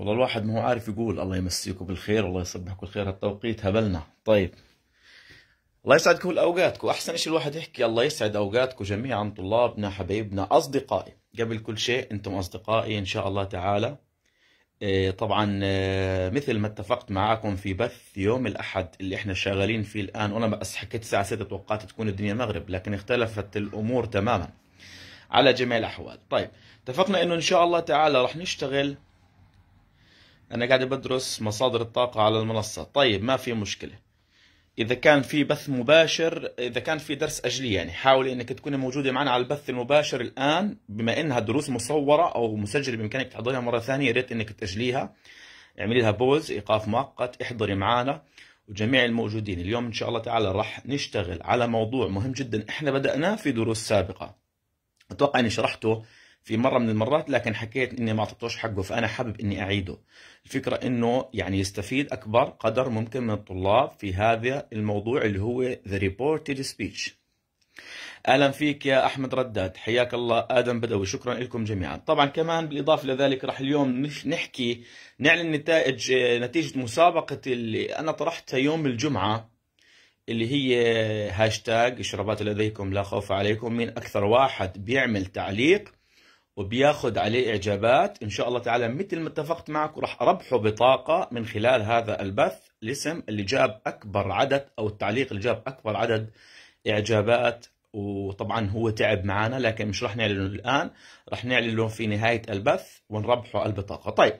والله الواحد ما هو عارف يقول الله يمسيكم بالخير والله يصبحكم بالخير هالتوقيت هبلنا طيب الله يسعدكم كل احسن شيء الواحد يحكي الله يسعد اوقاتكم جميعا طلابنا حبايبنا اصدقائي قبل كل شيء انتم اصدقائي ان شاء الله تعالى إيه، طبعا إيه، مثل ما اتفقت معاكم في بث يوم الاحد اللي احنا شغالين فيه الان وانا بس حكيت الساعه 6 توقعت تكون الدنيا مغرب لكن اختلفت الامور تماما على جميع الاحوال طيب اتفقنا انه ان شاء الله تعالى رح نشتغل انا قاعد بدرس مصادر الطاقه على المنصه طيب ما في مشكله اذا كان في بث مباشر اذا كان في درس اجلي يعني حاولي انك تكوني موجوده معنا على البث المباشر الان بما انها دروس مصوره او مسجله بامكانك تحضريها مره ثانيه يا ريت انك تاجليها اعملي لها بوز ايقاف مؤقت احضري معنا وجميع الموجودين اليوم ان شاء الله تعالى راح نشتغل على موضوع مهم جدا احنا بدأناه في دروس سابقه اتوقع اني شرحته في مره من المرات لكن حكيت اني ما اعطيتوش حقه فانا حابب اني اعيده الفكره انه يعني يستفيد اكبر قدر ممكن من الطلاب في هذا الموضوع اللي هو ذا ريبورتد سبيتش اهلا فيك يا احمد رداد حياك الله ادم بدوي شكرا لكم جميعا طبعا كمان بالاضافه لذلك راح اليوم نحكي نعلن نتائج آه، نتيجه مسابقه اللي انا طرحتها يوم الجمعه اللي هي هاشتاج شربات لديكم لا خوف عليكم من اكثر واحد بيعمل تعليق وبياخد عليه اعجابات ان شاء الله تعالى مثل ما اتفقت معك وراح اربحه بطاقه من خلال هذا البث الاسم اللي جاب اكبر عدد او التعليق اللي جاب اكبر عدد اعجابات وطبعا هو تعب معنا لكن مش راح نعلنه الان راح نعلنه في نهايه البث ونربحه البطاقه طيب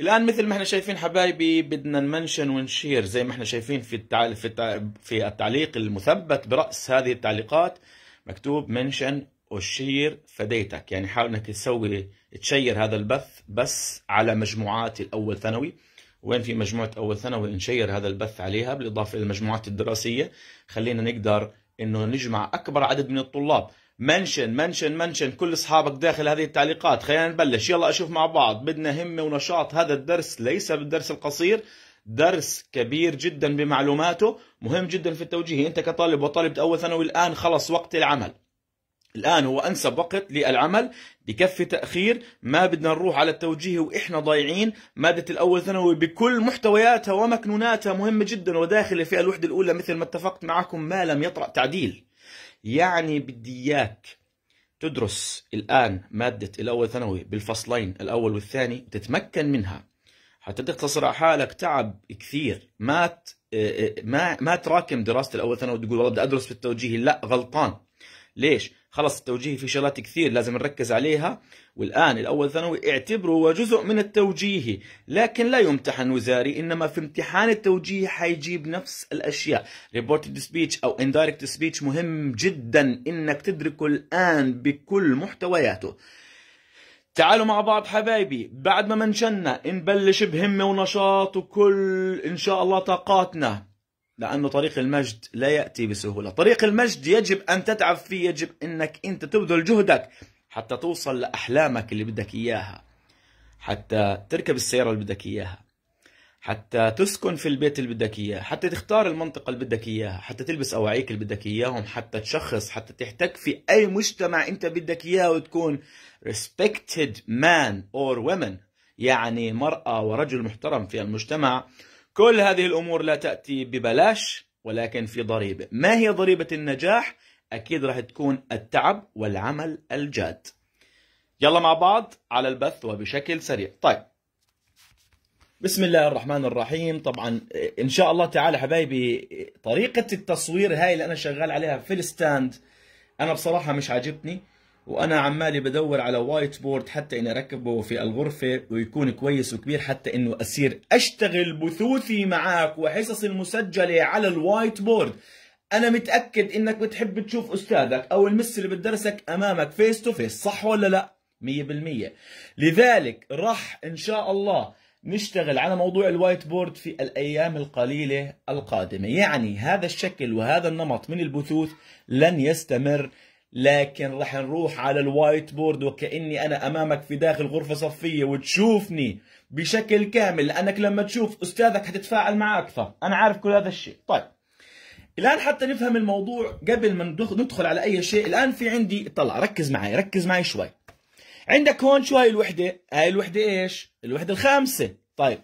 الان مثل ما احنا شايفين حبايبي بدنا نمنشن ونشير زي ما احنا شايفين في التعليق في التعليق المثبت براس هذه التعليقات مكتوب منشن أشير فديتك يعني حاول أنك تسوي تشير هذا البث بس على مجموعات الأول ثانوي وين في مجموعة أول ثانوي نشير هذا البث عليها بالإضافة إلى المجموعات الدراسية خلينا نقدر إنه نجمع أكبر عدد من الطلاب منشن منشن منشن كل اصحابك داخل هذه التعليقات خلينا نبلش يلا اشوف مع بعض بدنا همه ونشاط هذا الدرس ليس بالدرس القصير درس كبير جدا بمعلوماته مهم جدا في التوجيه انت كطالب وطالبة اول ثانوي الان خلص وقت العمل الآن هو أنسب وقت للعمل بكفي تأخير ما بدنا نروح على التوجيه وإحنا ضايعين مادة الأول ثانوي بكل محتوياتها ومكنوناتها مهمة جدا وداخلة في الوحدة الأولى مثل ما اتفقت معكم ما لم يطرأ تعديل يعني بدي إياك تدرس الآن مادة الأول ثانوي بالفصلين الأول والثاني تتمكن منها حتى تختصر على حالك تعب كثير ما آه، آه، ما ما تراكم دراسة الأول ثانوي وتقول والله بدي أدرس في التوجيه لا غلطان ليش؟ خلص التوجيهي في شغلات كثير لازم نركز عليها والآن الأول ثانوي اعتبره هو جزء من التوجيهي لكن لا يمتحن وزاري إنما في امتحان التوجيهي حيجيب نفس الأشياء ريبورتد سبيتش أو اندايركت سبيتش مهم جدا إنك تدركه الآن بكل محتوياته تعالوا مع بعض حبايبي بعد ما منشنا نبلش بهمة ونشاط وكل إن شاء الله طاقاتنا لأنه طريق المجد لا يأتي بسهولة طريق المجد يجب أن تتعب فيه يجب أنك أنت تبذل جهدك حتى توصل لأحلامك اللي بدك إياها حتى تركب السيارة اللي بدك إياها حتى تسكن في البيت اللي بدك إياه حتى تختار المنطقة اللي بدك إياها حتى تلبس أواعيك اللي بدك إياهم حتى تشخص حتى تحتك في أي مجتمع أنت بدك إياه وتكون respected man or woman يعني مرأة ورجل محترم في المجتمع كل هذه الأمور لا تأتي ببلاش ولكن في ضريبة ما هي ضريبة النجاح؟ أكيد راح تكون التعب والعمل الجاد يلا مع بعض على البث وبشكل سريع طيب بسم الله الرحمن الرحيم طبعا ان شاء الله تعالى حبايبي طريقه التصوير هاي اللي انا شغال عليها في الستاند انا بصراحه مش عاجبتني وانا عمالي بدور على وايت بورد حتى اني اركبه في الغرفه ويكون كويس وكبير حتى انه اصير اشتغل بثوثي معك وحصص المسجله على الوايت بورد انا متاكد انك بتحب تشوف استاذك او المس اللي بتدرسك امامك فيس تو فيس صح ولا لا 100% لذلك راح ان شاء الله نشتغل على موضوع الوايت بورد في الايام القليله القادمه يعني هذا الشكل وهذا النمط من البثوث لن يستمر لكن رح نروح على الوايت بورد وكأني أنا أمامك في داخل غرفة صفية وتشوفني بشكل كامل لأنك لما تشوف أستاذك حتتفاعل معه أكثر أنا عارف كل هذا الشيء طيب الآن حتى نفهم الموضوع قبل ما ندخل على أي شيء الآن في عندي طلع ركز معي ركز معي شوي عندك هون شو الوحدة هاي الوحدة إيش الوحدة الخامسة طيب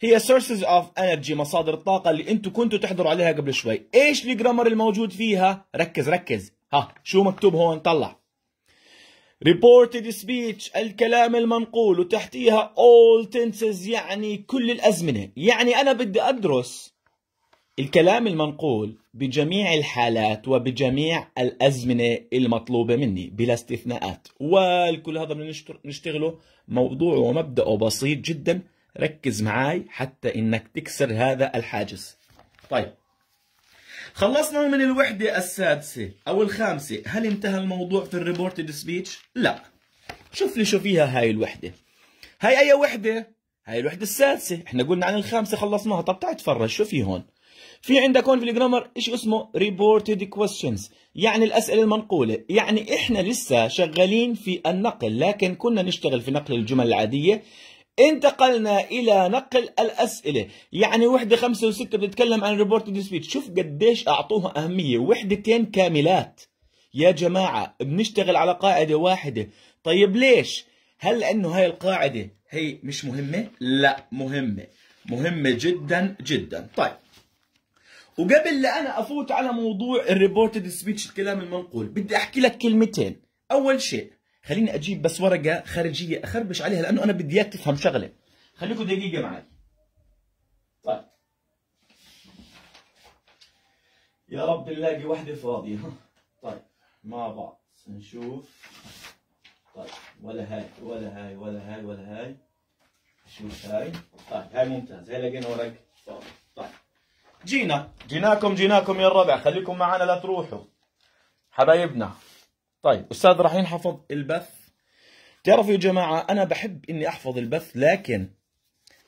هي sources of energy مصادر الطاقة اللي انتم كنتوا تحضروا عليها قبل شوي ايش الجرامر الموجود فيها ركز ركز ها شو مكتوب هون طلع reported speech الكلام المنقول وتحتيها all tenses يعني كل الأزمنة يعني أنا بدي أدرس الكلام المنقول بجميع الحالات وبجميع الأزمنة المطلوبة مني بلا استثناءات والكل هذا بدنا نشتغله موضوع ومبدأه بسيط جدا ركز معي حتى إنك تكسر هذا الحاجز طيب خلصنا من الوحدة السادسة أو الخامسة هل انتهى الموضوع في الريبورتد سبيتش؟ لا شوف لي شو فيها هاي الوحدة هاي أي وحدة؟ هاي الوحدة السادسة احنا قلنا عن الخامسة خلصناها طب تعال تفرج شو في هون في عندك هون في الجرامر ايش اسمه ريبورتد كويستشنز يعني الاسئله المنقوله يعني احنا لسه شغالين في النقل لكن كنا نشتغل في نقل الجمل العاديه انتقلنا الى نقل الاسئله يعني وحده خمسه وسته بتتكلم عن ريبورت سبيتش شوف قديش اعطوها اهميه وحدتين كاملات يا جماعه بنشتغل على قاعده واحده طيب ليش هل لانه هاي القاعده هي مش مهمه لا مهمه مهمه جدا جدا طيب وقبل لا انا افوت على موضوع الريبورتد سبيتش الكلام المنقول بدي احكي لك كلمتين اول شيء خليني اجيب بس ورقه خارجيه اخربش عليها لانه انا بدي اياك تفهم شغله خليكم دقيقه معي طيب يا رب نلاقي وحده فاضيه طيب مع بعض نشوف طيب ولا هاي ولا هاي ولا هاي ولا هاي شوف هاي طيب هاي ممتاز هاي لقينا ورق فاضي طيب جينا جيناكم جيناكم يا الربع خليكم معنا لا تروحوا حبايبنا طيب أستاذ راح ينحفظ البث تعرفوا يا جماعة أنا بحب إني أحفظ البث لكن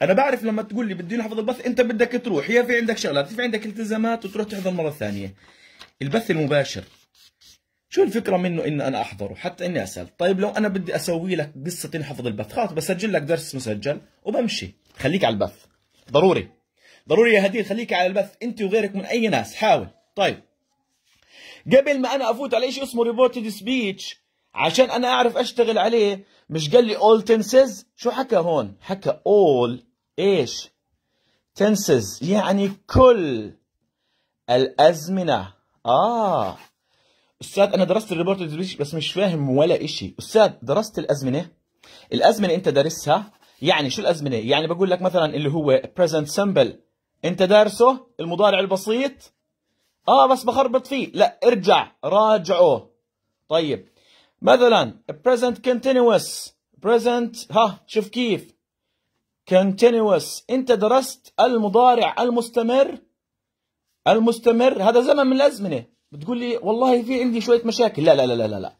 أنا بعرف لما تقول لي بدي احفظ البث أنت بدك تروح يا في عندك شغلات في عندك التزامات وتروح تحضر مرة ثانية البث المباشر شو الفكرة منه إن أنا أحضره حتى إني أسأل طيب لو أنا بدي أسوي لك قصة تنحفظ البث خلاص بسجل لك درس مسجل وبمشي خليك على البث ضروري ضروري يا هديل خليك على البث أنت وغيرك من أي ناس حاول طيب قبل ما انا افوت على شيء اسمه ريبورتد سبيتش عشان انا اعرف اشتغل عليه مش قال لي اول تنسز شو حكى هون حكى اول ايش تنسز يعني كل الازمنه اه استاذ انا درست الريبورتد سبيتش بس مش فاهم ولا شيء استاذ درست الازمنه الازمنه انت دارسها يعني شو الازمنه يعني بقول لك مثلا اللي هو بريزنت سمبل انت دارسه المضارع البسيط اه بس بخربط فيه لا ارجع راجعه طيب مثلا present continuous present ها شوف كيف continuous انت درست المضارع المستمر المستمر هذا زمن من الازمنه بتقول لي والله في عندي شويه مشاكل لا لا لا لا لا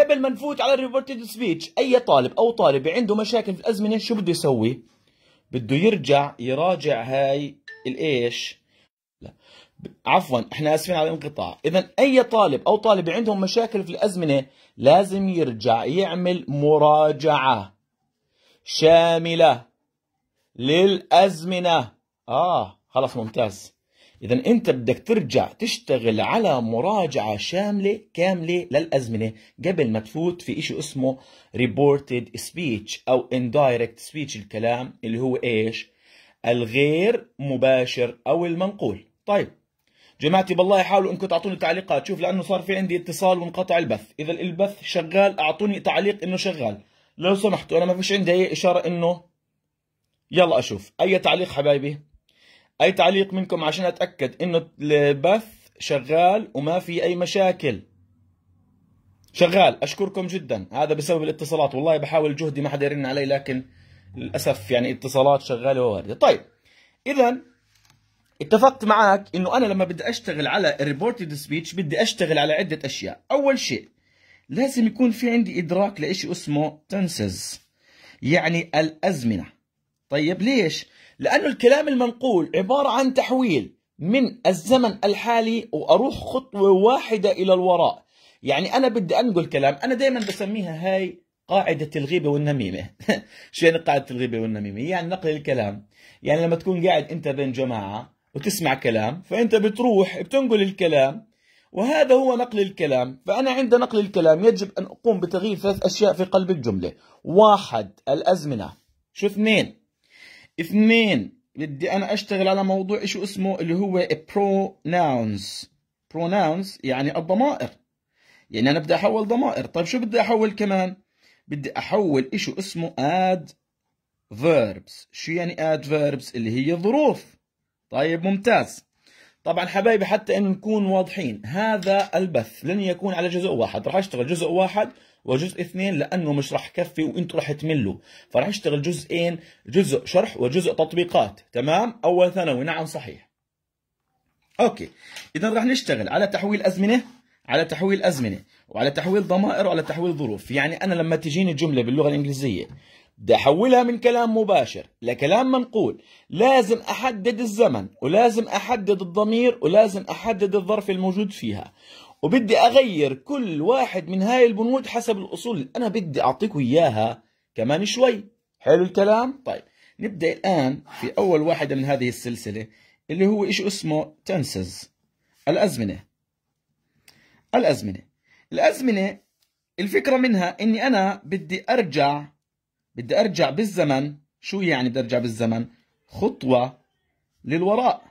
قبل ما نفوت على الريبورتد سبيتش اي طالب او طالبه عنده مشاكل في الازمنه شو بده يسوي بده يرجع يراجع هاي الايش عفوا احنا اسفين على الانقطاع اذا اي طالب او طالبه عندهم مشاكل في الازمنه لازم يرجع يعمل مراجعه شامله للازمنه اه خلاص ممتاز اذا انت بدك ترجع تشتغل على مراجعه شامله كامله للازمنه قبل ما تفوت في شيء اسمه ريبورتد سبيتش او اندايركت سبيتش الكلام اللي هو ايش الغير مباشر او المنقول طيب جماعتي بالله حاولوا انكم تعطوني تعليقات شوف لانه صار في عندي اتصال وانقطع البث اذا البث شغال اعطوني تعليق انه شغال لو سمحتوا انا ما فيش عندي اي اشاره انه يلا اشوف اي تعليق حبايبي اي تعليق منكم عشان اتاكد انه البث شغال وما في اي مشاكل شغال اشكركم جدا هذا بسبب الاتصالات والله بحاول جهدي ما حدا يرن علي لكن للاسف يعني اتصالات شغاله ووارده طيب اذا اتفقت معك انه انا لما بدي اشتغل على الريبورتد سبيتش بدي اشتغل على عده اشياء اول شيء لازم يكون في عندي ادراك لشيء اسمه تنسز يعني الازمنه طيب ليش لانه الكلام المنقول عباره عن تحويل من الزمن الحالي واروح خطوه واحده الى الوراء يعني انا بدي انقل كلام انا دائما بسميها هاي قاعدة الغيبة والنميمة شو يعني قاعدة الغيبة والنميمة يعني نقل الكلام يعني لما تكون قاعد انت بين جماعة وتسمع كلام فأنت بتروح بتنقل الكلام وهذا هو نقل الكلام فأنا عند نقل الكلام يجب أن أقوم بتغيير ثلاث أشياء في قلب الجملة واحد الأزمنة شو اثنين اثنين بدي أنا أشتغل على موضوع شو اسمه اللي هو pronouns pronouns يعني الضمائر يعني أنا بدي أحول ضمائر طيب شو بدي أحول كمان بدي أحول شو اسمه verbs شو يعني verbs اللي هي ظروف طيب ممتاز طبعا حبايبي حتى ان نكون واضحين هذا البث لن يكون على جزء واحد راح اشتغل جزء واحد وجزء اثنين لانه مش راح كفي وانتم راح تملوا فراح اشتغل جزئين جزء شرح وجزء تطبيقات تمام اول ثانوي نعم صحيح اوكي اذا راح نشتغل على تحويل ازمنه على تحويل ازمنه وعلى تحويل ضمائر وعلى تحويل ظروف يعني انا لما تجيني جمله باللغه الانجليزيه بدي احولها من كلام مباشر لكلام منقول لازم احدد الزمن ولازم احدد الضمير ولازم احدد الظرف الموجود فيها وبدي اغير كل واحد من هاي البنود حسب الاصول اللي انا بدي اعطيكم اياها كمان شوي حلو الكلام طيب نبدا الان في اول واحد من هذه السلسله اللي هو ايش اسمه تنسز الازمنه الازمنه الازمنه الفكره منها اني انا بدي ارجع بدي ارجع بالزمن شو يعني بدي ارجع بالزمن خطوه للوراء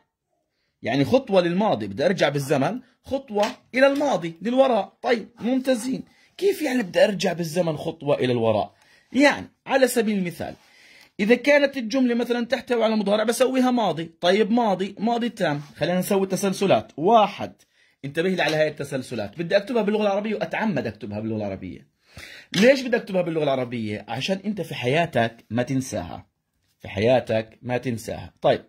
يعني خطوه للماضي بدي ارجع بالزمن خطوه الى الماضي للوراء طيب ممتازين كيف يعني بدي ارجع بالزمن خطوه الى الوراء يعني على سبيل المثال إذا كانت الجملة مثلا تحتوي على مضارع بسويها ماضي، طيب ماضي، ماضي تام، خلينا نسوي تسلسلات، واحد انتبه لي على هاي التسلسلات، بدي أكتبها باللغة العربية وأتعمد أكتبها باللغة العربية. ليش بدك تكتبها باللغه العربيه عشان انت في حياتك ما تنساها في حياتك ما تنساها طيب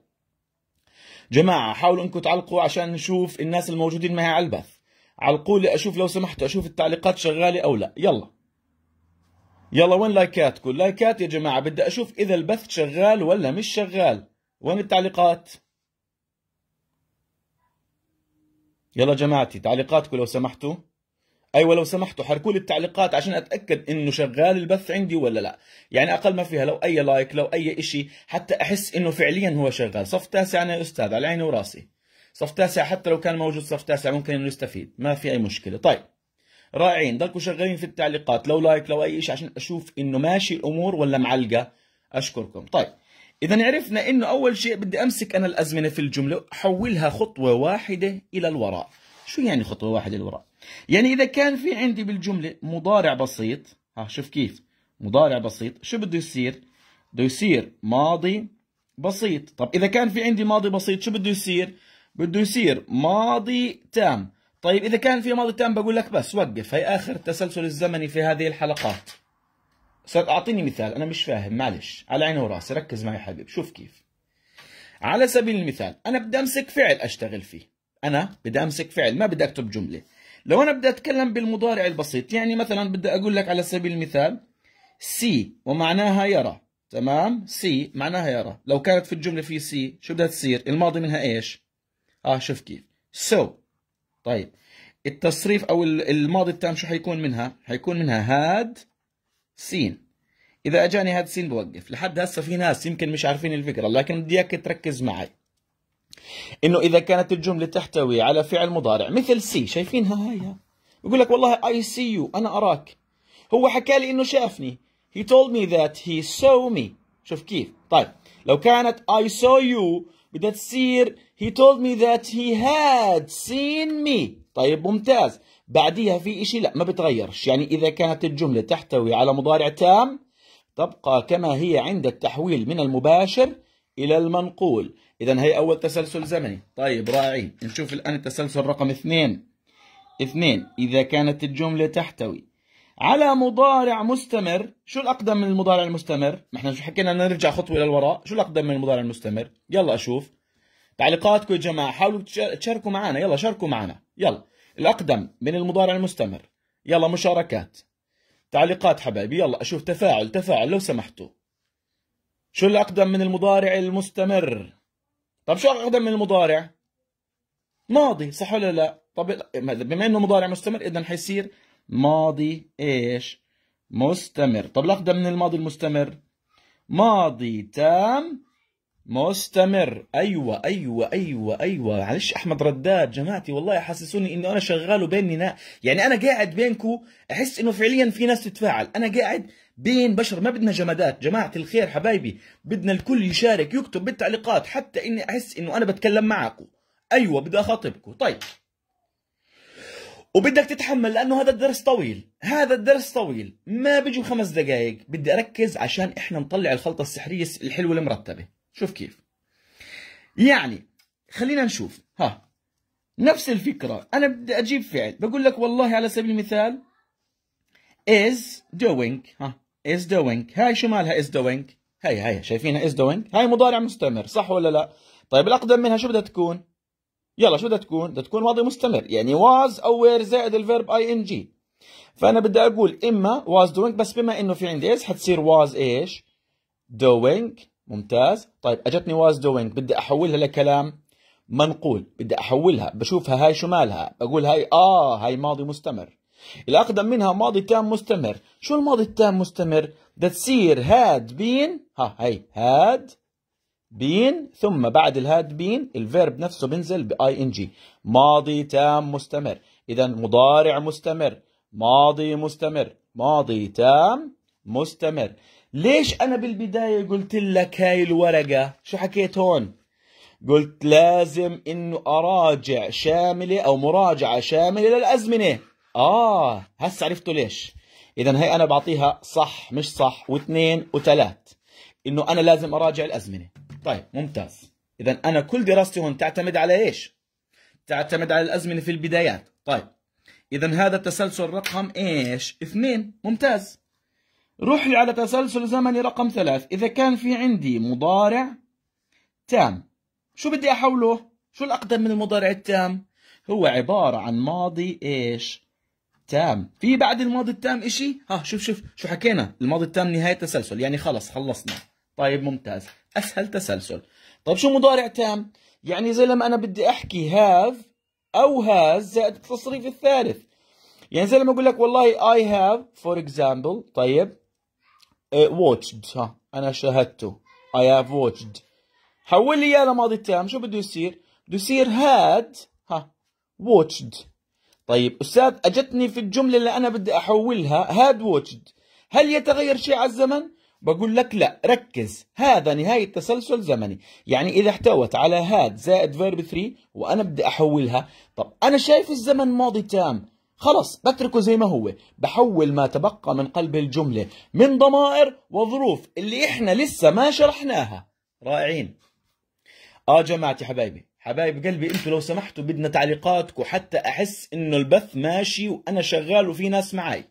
جماعه حاولوا انكم تعلقوا عشان نشوف الناس الموجودين معي على البث علقوا لي اشوف لو سمحتوا اشوف التعليقات شغاله او لا يلا يلا وين لايكاتكم لايكات يا جماعه بدي اشوف اذا البث شغال ولا مش شغال وين التعليقات يلا جماعتي تعليقاتكم لو سمحتوا ايوه لو سمحتوا حركوا لي التعليقات عشان اتاكد انه شغال البث عندي ولا لا يعني اقل ما فيها لو اي لايك لو اي شيء حتى احس انه فعليا هو شغال صف تاسع انا يا استاذ على عيني وراسي صف تاسع حتى لو كان موجود صف تاسع ممكن انه يستفيد ما في اي مشكله طيب رائعين ضلكم شغالين في التعليقات لو لايك لو اي شيء عشان اشوف انه ماشي الامور ولا معلقه اشكركم طيب اذا عرفنا انه اول شيء بدي امسك انا الازمنه في الجمله احولها خطوه واحده الى الوراء شو يعني خطوه واحده الوراء يعني إذا كان في عندي بالجملة مضارع بسيط ها شوف كيف مضارع بسيط شو بده يصير؟ بده يصير ماضي بسيط طب إذا كان في عندي ماضي بسيط شو بده يصير؟ بده يصير ماضي تام طيب إذا كان في ماضي تام بقول لك بس وقف هي آخر التسلسل الزمني في هذه الحلقات أعطيني مثال أنا مش فاهم معلش على عيني وراسي ركز معي حبيب شوف كيف على سبيل المثال أنا بدي أمسك فعل أشتغل فيه أنا بدي أمسك فعل ما بدي أكتب جملة لو انا بدي اتكلم بالمضارع البسيط يعني مثلا بدي اقول لك على سبيل المثال سي ومعناها يرى تمام سي معناها يرى لو كانت في الجمله في سي شو بدها تصير الماضي منها ايش اه شوف كيف سو so. طيب التصريف او الماضي التام شو حيكون منها حيكون منها هاد سين اذا اجاني هاد سين بوقف لحد هسه في ناس يمكن مش عارفين الفكره لكن بدي اياك تركز معي انه اذا كانت الجمله تحتوي على فعل مضارع مثل سي شايفينها هاي بقول لك والله اي سي يو انا اراك هو حكى لي انه شافني he told me that he saw me شوف كيف طيب لو كانت I saw you بدها تصير he told me that he had seen me طيب ممتاز بعديها في إشي لا ما بتغيرش يعني إذا كانت الجملة تحتوي على مضارع تام تبقى كما هي عند التحويل من المباشر إلى المنقول إذا هي أول تسلسل زمني طيب رائعين نشوف الآن التسلسل رقم اثنين اثنين إذا كانت الجملة تحتوي على مضارع مستمر شو الأقدم من المضارع المستمر؟ ما احنا حكينا حكينا نرجع خطوة إلى الوراء شو الأقدم من المضارع المستمر؟ يلا أشوف تعليقاتكم يا جماعة حاولوا تشاركوا معنا يلا شاركوا معنا يلا الأقدم من المضارع المستمر يلا مشاركات تعليقات حبايبي يلا أشوف تفاعل تفاعل لو سمحتوا شو الأقدم من المضارع المستمر؟ طب شو اقدم من المضارع ماضي صح ولا لا طب بما انه مضارع مستمر اذا حيصير ماضي ايش مستمر طب الاقدم من الماضي المستمر ماضي تام مستمر ايوه ايوه ايوه ايوه معلش احمد رداد جماعتي والله حسسوني انه انا شغال وبيني نا يعني انا قاعد بينكم احس انه فعليا في ناس تتفاعل انا قاعد بين بشر ما بدنا جمادات جماعة الخير حبايبي بدنا الكل يشارك يكتب بالتعليقات حتى اني احس انه انا بتكلم معكم ايوه بدي اخاطبكم طيب وبدك تتحمل لانه هذا الدرس طويل هذا الدرس طويل ما بيجي خمس دقائق بدي اركز عشان احنا نطلع الخلطة السحرية الحلوة المرتبة شوف كيف يعني خلينا نشوف ها نفس الفكرة أنا بدي أجيب فعل بقول لك والله على سبيل المثال is doing ها is doing هاي شو مالها is doing هاي هاي شايفينها is doing هاي مضارع مستمر صح ولا لا طيب الاقدم منها شو بدها تكون يلا شو بدها تكون بدها تكون ماضي مستمر يعني was او وير زائد الفيرب اي ان جي فانا بدي اقول اما was doing بس بما انه في عندي is حتصير was ايش doing ممتاز طيب اجتني was doing بدي احولها لكلام منقول بدي احولها بشوفها هاي شو مالها بقول هاي اه هاي ماضي مستمر الأقدم منها ماضي تام مستمر شو الماضي التام مستمر بدها تصير هاد بين ها هي هاد بين ثم بعد الهاد بين الفيرب نفسه بنزل باي ان جي ماضي تام مستمر اذا مضارع مستمر ماضي مستمر ماضي تام مستمر ليش انا بالبدايه قلت لك هاي الورقه شو حكيت هون قلت لازم انه اراجع شامله او مراجعه شامله للازمنه اه هسه عرفتوا ليش اذا هي انا بعطيها صح مش صح واثنين وثلاث انه انا لازم اراجع الازمنه طيب ممتاز اذا انا كل دراستي هون تعتمد على ايش تعتمد على الازمنه في البدايات طيب اذا هذا التسلسل رقم ايش اثنين ممتاز روح لي على تسلسل زمني رقم ثلاث اذا كان في عندي مضارع تام شو بدي احوله شو الاقدم من المضارع التام هو عباره عن ماضي ايش تام في بعد الماضي التام إشي ها شوف شوف شو حكينا الماضي التام نهاية تسلسل يعني خلص خلصنا طيب ممتاز أسهل تسلسل طيب شو مضارع تام يعني زي لما أنا بدي أحكي هاف أو هاز زائد التصريف الثالث يعني زي لما أقول لك والله اي هاف فور اكزامبل طيب واتشد آه، ها أنا شاهدته اي هاف واتشد حول لي اياه لماضي تام شو بده يصير؟ بده يصير هاد ها واتشد طيب أستاذ أجتني في الجملة اللي أنا بدي أحولها هاد ووتشد هل يتغير شيء على الزمن؟ بقول لك لا ركز هذا نهاية تسلسل زمني يعني إذا احتوت على هاد زائد فيرب 3 وأنا بدي أحولها طب أنا شايف الزمن ماضي تام خلص بتركه زي ما هو بحول ما تبقى من قلب الجملة من ضمائر وظروف اللي إحنا لسه ما شرحناها رائعين آه جماعتي حبايبي حبايب قلبي انتوا لو سمحتوا بدنا تعليقاتكم حتى احس انه البث ماشي وانا شغال وفي ناس معي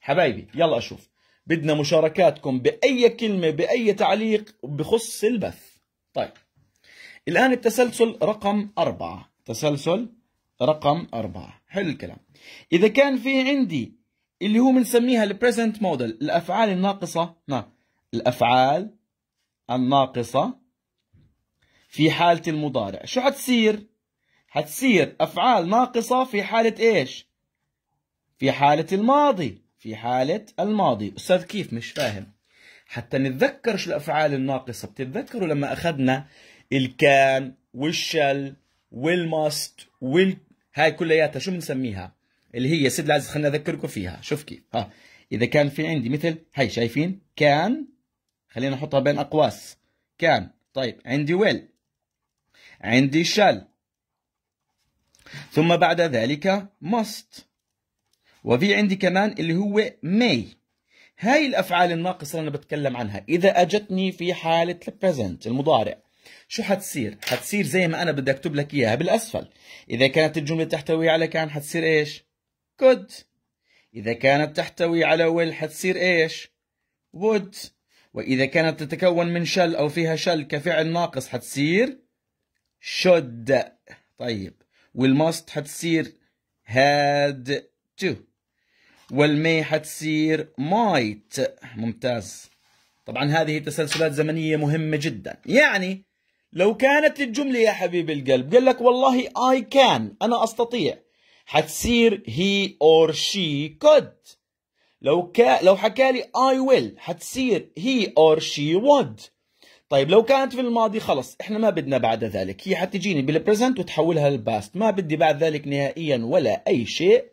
حبايبي يلا اشوف بدنا مشاركاتكم باي كلمه باي تعليق بخص البث طيب الان التسلسل رقم أربعة تسلسل رقم أربعة حلو الكلام اذا كان في عندي اللي هو بنسميها البريزنت موديل الافعال الناقصه نعم الافعال الناقصه في حالة المضارع شو حتصير؟ حتصير أفعال ناقصة في حالة إيش؟ في حالة الماضي في حالة الماضي أستاذ كيف مش فاهم حتى نتذكر شو الأفعال الناقصة بتتذكروا لما أخذنا الكان والشل والماست وال هاي كلياتها شو بنسميها؟ اللي هي سيد العزيز خليني أذكركم فيها شوف كيف ها إذا كان في عندي مثل هاي شايفين كان خلينا نحطها بين أقواس كان طيب عندي ويل عندي شال ثم بعد ذلك must وفي عندي كمان اللي هو may هاي الافعال الناقصه اللي انا بتكلم عنها اذا اجتني في حاله البريزنت المضارع شو حتصير حتصير زي ما انا بدي اكتب لك اياها بالاسفل اذا كانت الجمله تحتوي على كان حتصير ايش could اذا كانت تحتوي على will حتصير ايش would واذا كانت تتكون من شل او فيها شل كفعل ناقص حتصير شد طيب والماست حتصير had to والمي حتصير might ممتاز طبعا هذه تسلسلات زمنية مهمة جدا يعني لو كانت الجملة يا حبيب القلب قال لك والله I can أنا أستطيع حتصير he or she could لو كا لو حكى لي I will حتصير he or she would طيب لو كانت في الماضي خلص احنا ما بدنا بعد ذلك هي حتجيني بالبريزنت وتحولها للباست ما بدي بعد ذلك نهائيا ولا اي شيء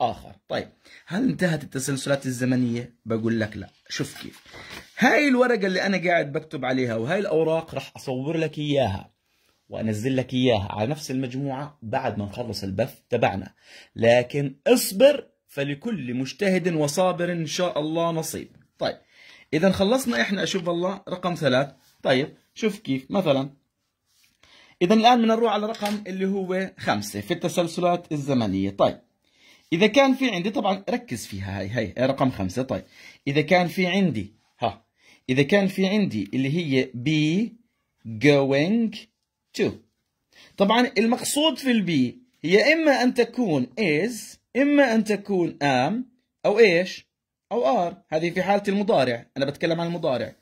اخر طيب هل انتهت التسلسلات الزمنيه بقول لك لا شوف كيف هاي الورقه اللي انا قاعد بكتب عليها وهي الاوراق راح اصور لك اياها وانزل لك اياها على نفس المجموعه بعد ما نخلص البث تبعنا لكن اصبر فلكل مجتهد وصابر ان شاء الله نصيب طيب اذا خلصنا احنا اشوف الله رقم ثلاث طيب شوف كيف مثلا إذا الآن بدنا نروح على رقم اللي هو خمسة في التسلسلات الزمنية طيب إذا كان في عندي طبعا ركز فيها هاي هاي رقم خمسة طيب إذا كان في عندي ها إذا كان في عندي اللي هي بي going to طبعا المقصود في البي هي إما أن تكون is إما أن تكون am أو إيش أو are هذه في حالة المضارع أنا بتكلم عن المضارع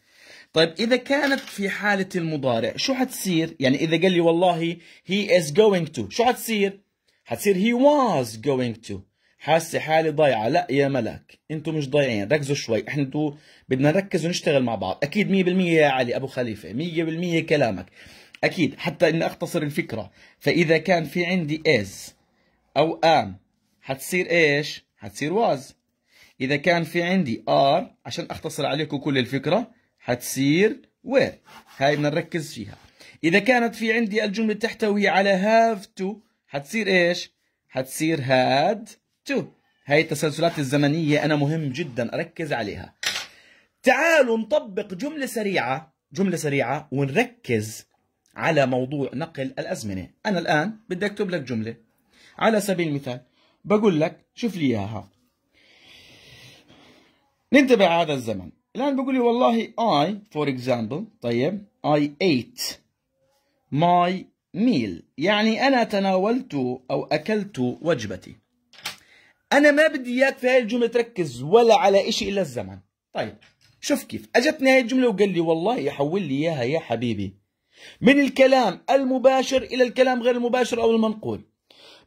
طيب إذا كانت في حالة المضارع شو حتصير؟ يعني إذا قال لي والله هي از جوينج تو شو حتصير؟ حتصير هي واز جوينج تو حاسة حالي ضايعة لا يا ملك انتوا مش ضايعين ركزوا شوي احنا بدنا نركز ونشتغل مع بعض أكيد 100% يا علي أبو خليفة 100% كلامك أكيد حتى إني أختصر الفكرة فإذا كان في عندي از أو ام حتصير إيش؟ حتصير واز إذا كان في عندي ار عشان أختصر عليكم كل الفكرة حتصير وير هاي بدنا نركز فيها إذا كانت في عندي الجملة تحتوي على هاف تو حتصير إيش؟ حتصير هاد تو هاي التسلسلات الزمنية أنا مهم جدا أركز عليها تعالوا نطبق جملة سريعة جملة سريعة ونركز على موضوع نقل الأزمنة أنا الآن بدي أكتب لك جملة على سبيل المثال بقول لك شوف لي إياها ننتبه هذا الزمن الآن بقول لي والله I for example طيب I ate my meal يعني أنا تناولت أو أكلت وجبتي أنا ما بدي إياك في هاي الجملة تركز ولا على إشي إلا الزمن طيب شوف كيف أجتني هاي الجملة وقال لي والله يحول لي إياها يا حبيبي من الكلام المباشر إلى الكلام غير المباشر أو المنقول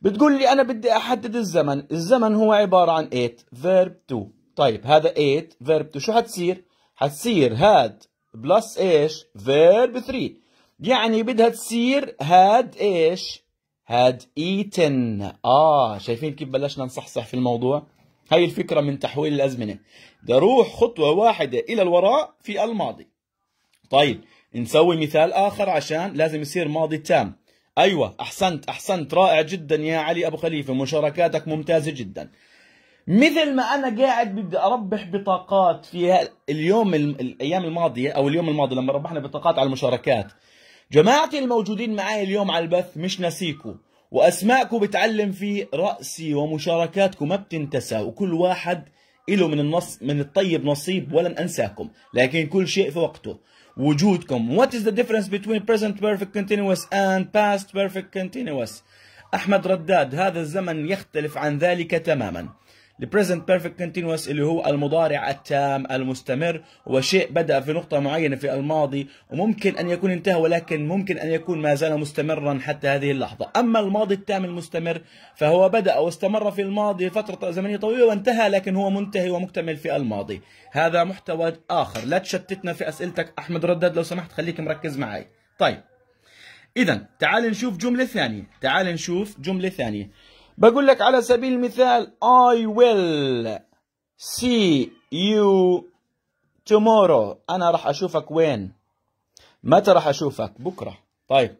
بتقول لي أنا بدي أحدد الزمن الزمن هو عبارة عن 8 verb 2 طيب هذا 8 فيرب 2 شو حتصير؟ حتصير هاد بلس ايش؟ فيرب 3 يعني بدها تصير هاد ايش؟ هاد ايتن اه شايفين كيف بلشنا نصحصح في الموضوع؟ هاي الفكرة من تحويل الأزمنة بدي أروح خطوة واحدة إلى الوراء في الماضي طيب نسوي مثال آخر عشان لازم يصير ماضي تام أيوة أحسنت أحسنت رائع جدا يا علي أبو خليفة مشاركاتك ممتازة جدا مثل ما انا قاعد بدي اربح بطاقات في اليوم الايام الماضيه او اليوم الماضي لما ربحنا بطاقات على المشاركات جماعتي الموجودين معي اليوم على البث مش ناسيكم واسماءكم بتعلم في راسي ومشاركاتكم ما بتنتسى وكل واحد له من النص من الطيب نصيب ولن انساكم لكن كل شيء في وقته وجودكم what is the difference between present perfect continuous and past perfect continuous احمد رداد هذا الزمن يختلف عن ذلك تماما البريزنت بيرفكت كونتينوس اللي هو المضارع التام المستمر وشيء بدا في نقطه معينه في الماضي وممكن ان يكون انتهى ولكن ممكن ان يكون ما زال مستمرا حتى هذه اللحظه اما الماضي التام المستمر فهو بدا واستمر في الماضي فتره زمنيه طويله وانتهى لكن هو منتهي ومكتمل في الماضي هذا محتوى اخر لا تشتتنا في اسئلتك احمد ردد لو سمحت خليك مركز معي طيب اذا تعال نشوف جمله ثانيه تعال نشوف جمله ثانيه بقول لك على سبيل المثال I will see you tomorrow أنا راح أشوفك وين متى راح أشوفك بكرة طيب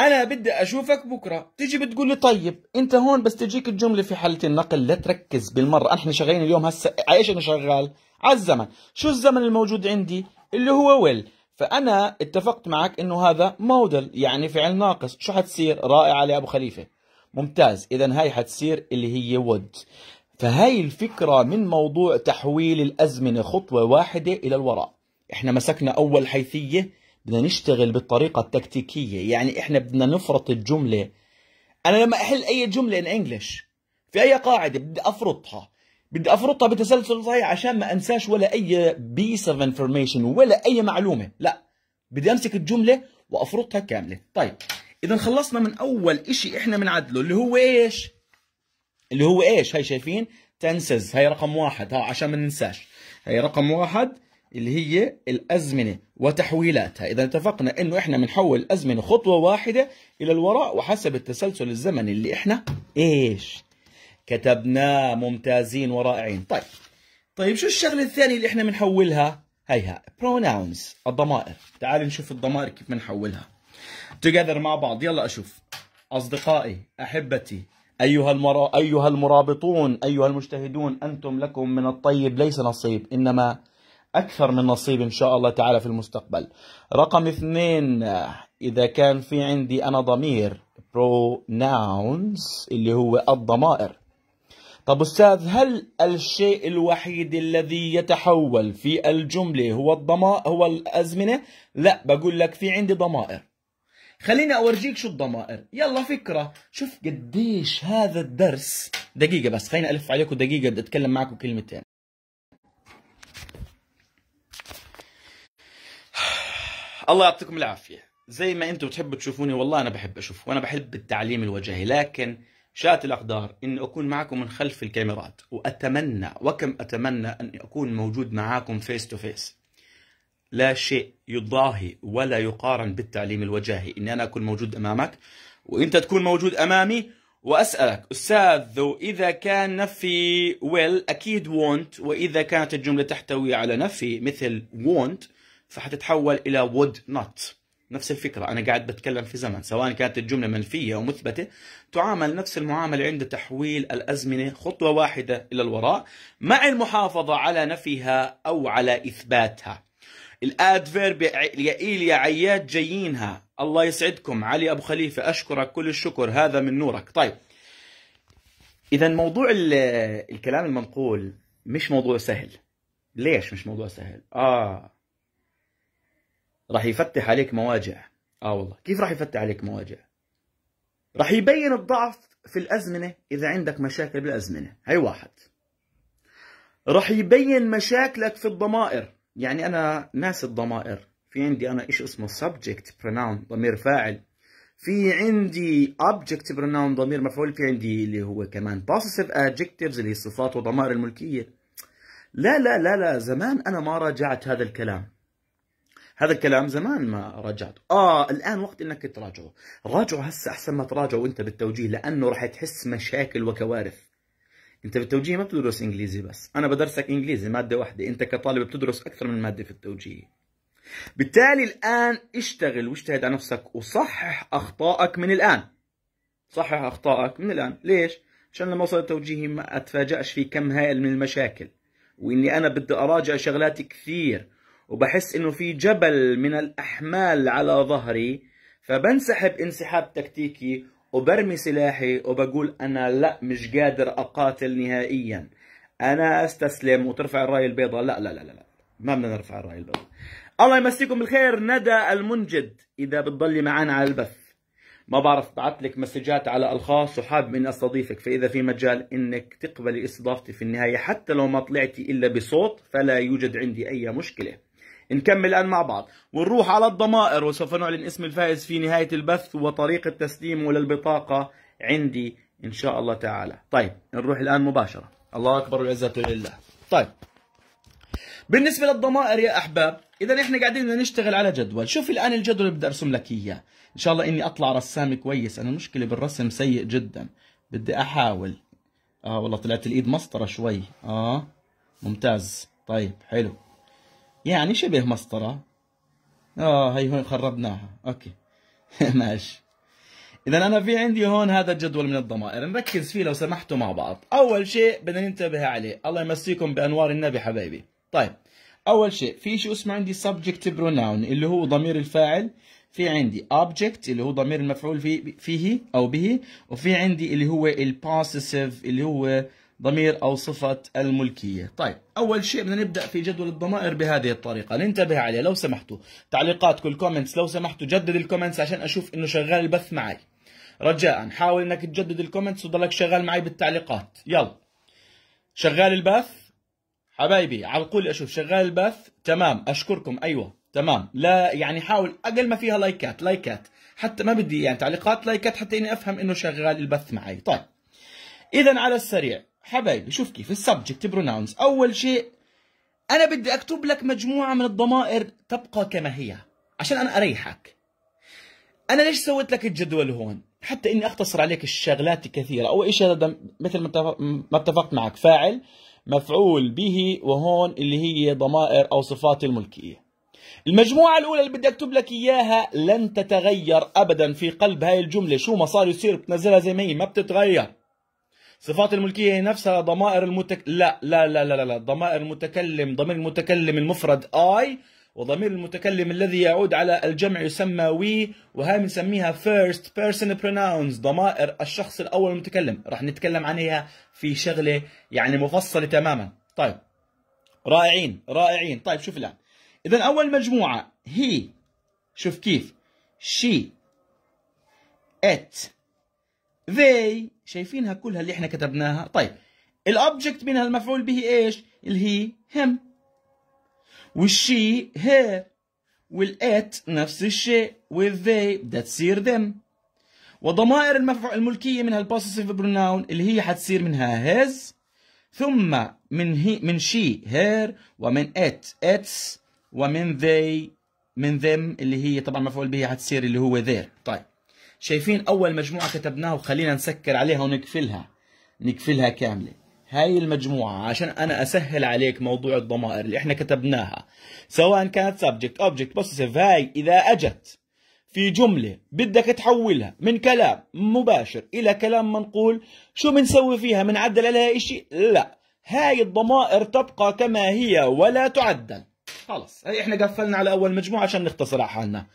أنا بدي أشوفك بكرة تيجي بتقول لي طيب أنت هون بس تجيك الجملة في حالة النقل لا تركز بالمرة إحنا شغالين اليوم هسا إيش أنا شغال على الزمن شو الزمن الموجود عندي اللي هو will فأنا اتفقت معك إنه هذا موديل يعني فعل ناقص شو حتصير رائعة لأبو خليفة ممتاز اذا هاي حتصير اللي هي ود فهاي الفكرة من موضوع تحويل الأزمنة خطوة واحدة إلى الوراء احنا مسكنا أول حيثية بدنا نشتغل بالطريقة التكتيكية يعني احنا بدنا نفرط الجملة أنا لما أحل أي جملة إن إنجلش في أي قاعدة بدي أفرطها بدي أفرطها بتسلسل صحيح عشان ما أنساش ولا أي بيس اوف انفورميشن ولا أي معلومة لا بدي أمسك الجملة وأفرطها كاملة طيب اذا خلصنا من اول اشي احنا بنعدله اللي هو ايش اللي هو ايش هاي شايفين تنسز هاي رقم واحد ها عشان ما ننساش هاي رقم واحد اللي هي الأزمنة وتحويلاتها إذا اتفقنا أنه إحنا بنحول الأزمنة خطوة واحدة إلى الوراء وحسب التسلسل الزمني اللي إحنا إيش كتبناه ممتازين ورائعين طيب طيب شو الشغلة الثانية اللي إحنا بنحولها هيها pronouns الضمائر تعال نشوف الضمائر كيف بنحولها together مع بعض يلا أشوف أصدقائي أحبتي أيها, المرا... أيها المرابطون أيها المجتهدون أنتم لكم من الطيب ليس نصيب إنما أكثر من نصيب إن شاء الله تعالى في المستقبل رقم اثنين إذا كان في عندي أنا ضمير pronouns اللي هو الضمائر طب أستاذ هل الشيء الوحيد الذي يتحول في الجملة هو الضمائر هو الأزمنة؟ لا بقول لك في عندي ضمائر خليني اورجيك شو الضمائر يلا فكره شوف قديش هذا الدرس دقيقه بس خليني الف عليكم دقيقه بدي اتكلم معكم كلمتين الله يعطيكم العافيه زي ما انتم بتحبوا تشوفوني والله انا بحب اشوف وانا بحب التعليم الوجهي لكن شاءت الاقدار اني اكون معكم من خلف الكاميرات واتمنى وكم اتمنى ان اكون موجود معاكم فيس تو فيس لا شيء يضاهي ولا يقارن بالتعليم الوجاهي إني أنا أكون موجود أمامك وإنت تكون موجود أمامي وأسألك أستاذ إذا كان نفي will أكيد وونت وإذا كانت الجملة تحتوي على نفي مثل وونت فحتتحول إلى would not نفس الفكرة أنا قاعد بتكلم في زمن سواء كانت الجملة منفية أو مثبتة تعامل نفس المعاملة عند تحويل الأزمنة خطوة واحدة إلى الوراء مع المحافظة على نفيها أو على إثباتها الادفيرب يا يا عياد جايينها الله يسعدكم علي ابو خليفه اشكرك كل الشكر هذا من نورك طيب اذا موضوع الكلام المنقول مش موضوع سهل ليش مش موضوع سهل اه راح يفتح عليك مواجع اه والله كيف راح يفتح عليك مواجع راح يبين الضعف في الازمنه اذا عندك مشاكل بالازمنه هي واحد راح يبين مشاكلك في الضمائر يعني أنا ناس الضمائر في عندي أنا إيش اسمه subject pronoun ضمير فاعل في عندي object pronoun ضمير مفعول في عندي اللي هو كمان possessive adjectives اللي هي الصفات وضمائر الملكية لا لا لا لا زمان أنا ما راجعت هذا الكلام هذا الكلام زمان ما راجعت آه الآن وقت إنك تراجعه راجعه هسه أحسن ما تراجعه وأنت بالتوجيه لأنه راح تحس مشاكل وكوارث انت بالتوجيه ما بتدرس انجليزي بس انا بدرسك انجليزي ماده واحده انت كطالب بتدرس اكثر من ماده في التوجيه بالتالي الان اشتغل واجتهد على نفسك وصحح اخطائك من الان صحح اخطائك من الان ليش عشان لما اوصل التوجيه ما اتفاجئش في كم هائل من المشاكل واني انا بدي اراجع شغلات كثير وبحس انه في جبل من الاحمال على ظهري فبنسحب انسحاب تكتيكي وبرمي سلاحي وبقول أنا لا مش قادر أقاتل نهائيا أنا أستسلم وترفع الراية البيضاء لا لا لا لا, ما بدنا نرفع الراية البيضاء الله يمسيكم بالخير ندى المنجد إذا بتضلي معنا على البث ما بعرف بعت لك مسجات على الخاص وحابب اني استضيفك فاذا في مجال انك تقبلي استضافتي في النهايه حتى لو ما طلعتي الا بصوت فلا يوجد عندي اي مشكله نكمل الآن مع بعض ونروح على الضمائر وسوف نعلن اسم الفائز في نهاية البث وطريقة تسليمه للبطاقة عندي إن شاء الله تعالى طيب نروح الآن مباشرة الله أكبر والعزة لله طيب بالنسبة للضمائر يا أحباب إذا إحنا قاعدين بدنا نشتغل على جدول شوف الآن الجدول اللي بدي أرسم لك إياه إن شاء الله إني أطلع رسام كويس أنا المشكلة بالرسم سيء جدا بدي أحاول آه والله طلعت الإيد مسطرة شوي آه ممتاز طيب حلو يعني شبه مسطرة اه هي هون خربناها اوكي ماشي اذا انا في عندي هون هذا الجدول من الضمائر نركز فيه لو سمحتوا مع بعض اول شيء بدنا ننتبه عليه الله يمسيكم بانوار النبي حبايبي طيب اول شيء في شيء اسمه عندي subject pronoun اللي هو ضمير الفاعل في عندي object اللي هو ضمير المفعول فيه, فيه او به وفي عندي اللي هو الباسيف اللي هو ضمير أو صفة الملكية طيب أول شيء بدنا نبدأ في جدول الضمائر بهذه الطريقة ننتبه عليه لو سمحتوا تعليقاتكم الكومنتس لو سمحتوا جدد الكومنتس عشان أشوف إنه شغال البث معي رجاء حاول إنك تجدد الكومنتس وضلك شغال معي بالتعليقات يلا شغال البث حبايبي علقوا لي أشوف شغال البث تمام أشكركم أيوه تمام لا يعني حاول اقل ما فيها لايكات لايكات حتى ما بدي يعني تعليقات لايكات حتى اني افهم انه شغال البث معي طيب اذا على السريع حبايبي شوف كيف السبجكت بروناونز اول شيء انا بدي اكتب لك مجموعه من الضمائر تبقى كما هي عشان انا اريحك انا ليش سويت لك الجدول هون حتى اني اختصر عليك الشغلات كثيره اول شيء هذا مثل ما اتفقت معك فاعل مفعول به وهون اللي هي ضمائر او صفات الملكيه المجموعة الأولى اللي بدي أكتب لك إياها لن تتغير أبدا في قلب هاي الجملة شو ما صار يصير بتنزلها زي ما هي ما بتتغير صفات الملكيه هي نفسها ضمائر المتك لا لا لا لا لا ضمائر المتكلم ضمير المتكلم المفرد اي وضمير المتكلم الذي يعود على الجمع يسمى وي وهي بنسميها first person pronouns ضمائر الشخص الاول المتكلم رح نتكلم عنها في شغله يعني مفصله تماما طيب رائعين رائعين طيب شوف الان اذا اول مجموعه هي شوف كيف she it they شايفينها كلها اللي احنا كتبناها طيب الاوبجكت منها المفعول به ايش اللي هي him والشي هير والات نفس الشيء والذي بدها تصير them وضمائر المفعول الملكية منها البوسيسيف بروناون اللي هي حتصير منها his ثم من هي من she her ومن it its ومن they من them اللي هي طبعا مفعول به حتصير اللي هو ذير طيب شايفين اول مجموعه كتبناها وخلينا نسكر عليها ونقفلها نقفلها كامله هاي المجموعة عشان أنا أسهل عليك موضوع الضمائر اللي إحنا كتبناها سواء كانت سبجكت اوبجكت بوسيسيف هاي إذا أجت في جملة بدك تحولها من كلام مباشر إلى كلام منقول شو بنسوي فيها بنعدل عليها إشي لا هاي الضمائر تبقى كما هي ولا تعدل خلص هي إحنا قفلنا على أول مجموعة عشان نختصر على حالنا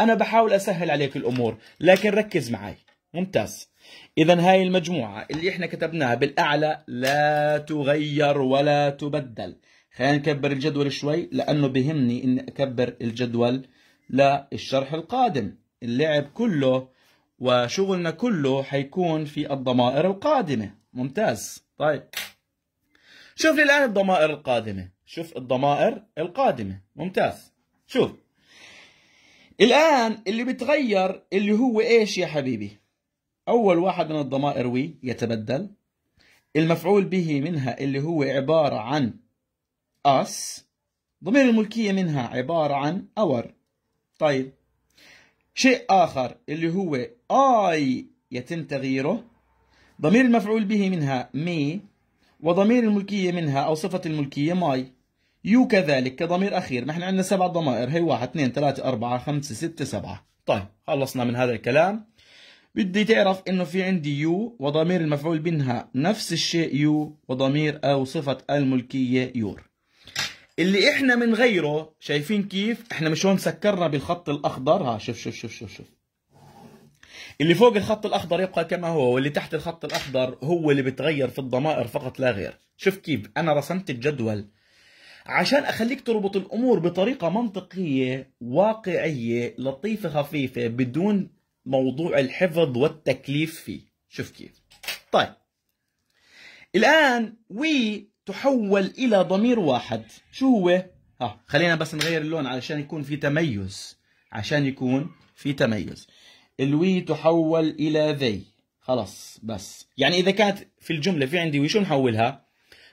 انا بحاول اسهل عليك الامور لكن ركز معي ممتاز اذا هاي المجموعه اللي احنا كتبناها بالاعلى لا تغير ولا تبدل خلينا نكبر الجدول شوي لانه بهمني اني اكبر الجدول للشرح القادم اللعب كله وشغلنا كله حيكون في الضمائر القادمه ممتاز طيب شوف لي الان الضمائر القادمه شوف الضمائر القادمه ممتاز شوف الآن اللي بتغير اللي هو إيش يا حبيبي أول واحد من الضمائر وي يتبدل المفعول به منها اللي هو عبارة عن us ضمير الملكية منها عبارة عن our طيب شيء آخر اللي هو I يتم تغييره ضمير المفعول به منها me وضمير الملكية منها أو صفة الملكية my يو كذلك كضمير أخير نحن عندنا سبع ضمائر هي واحد اثنين ثلاثة أربعة خمسة ستة سبعة طيب خلصنا من هذا الكلام بدي تعرف انه في عندي يو وضمير المفعول منها نفس الشيء يو وضمير او صفة الملكية يور اللي احنا من غيره شايفين كيف احنا مش هون سكرنا بالخط الاخضر ها شوف شوف شوف شوف شوف اللي فوق الخط الاخضر يبقى كما هو واللي تحت الخط الاخضر هو اللي بتغير في الضمائر فقط لا غير شوف كيف انا رسمت الجدول عشان اخليك تربط الامور بطريقه منطقيه واقعيه لطيفه خفيفه بدون موضوع الحفظ والتكليف فيه شوف كيف طيب الان وي تحول الى ضمير واحد شو هو ها خلينا بس نغير اللون علشان يكون في تميز عشان يكون في تميز الوي تحول الى ذي خلاص بس يعني اذا كانت في الجمله في عندي وي شو نحولها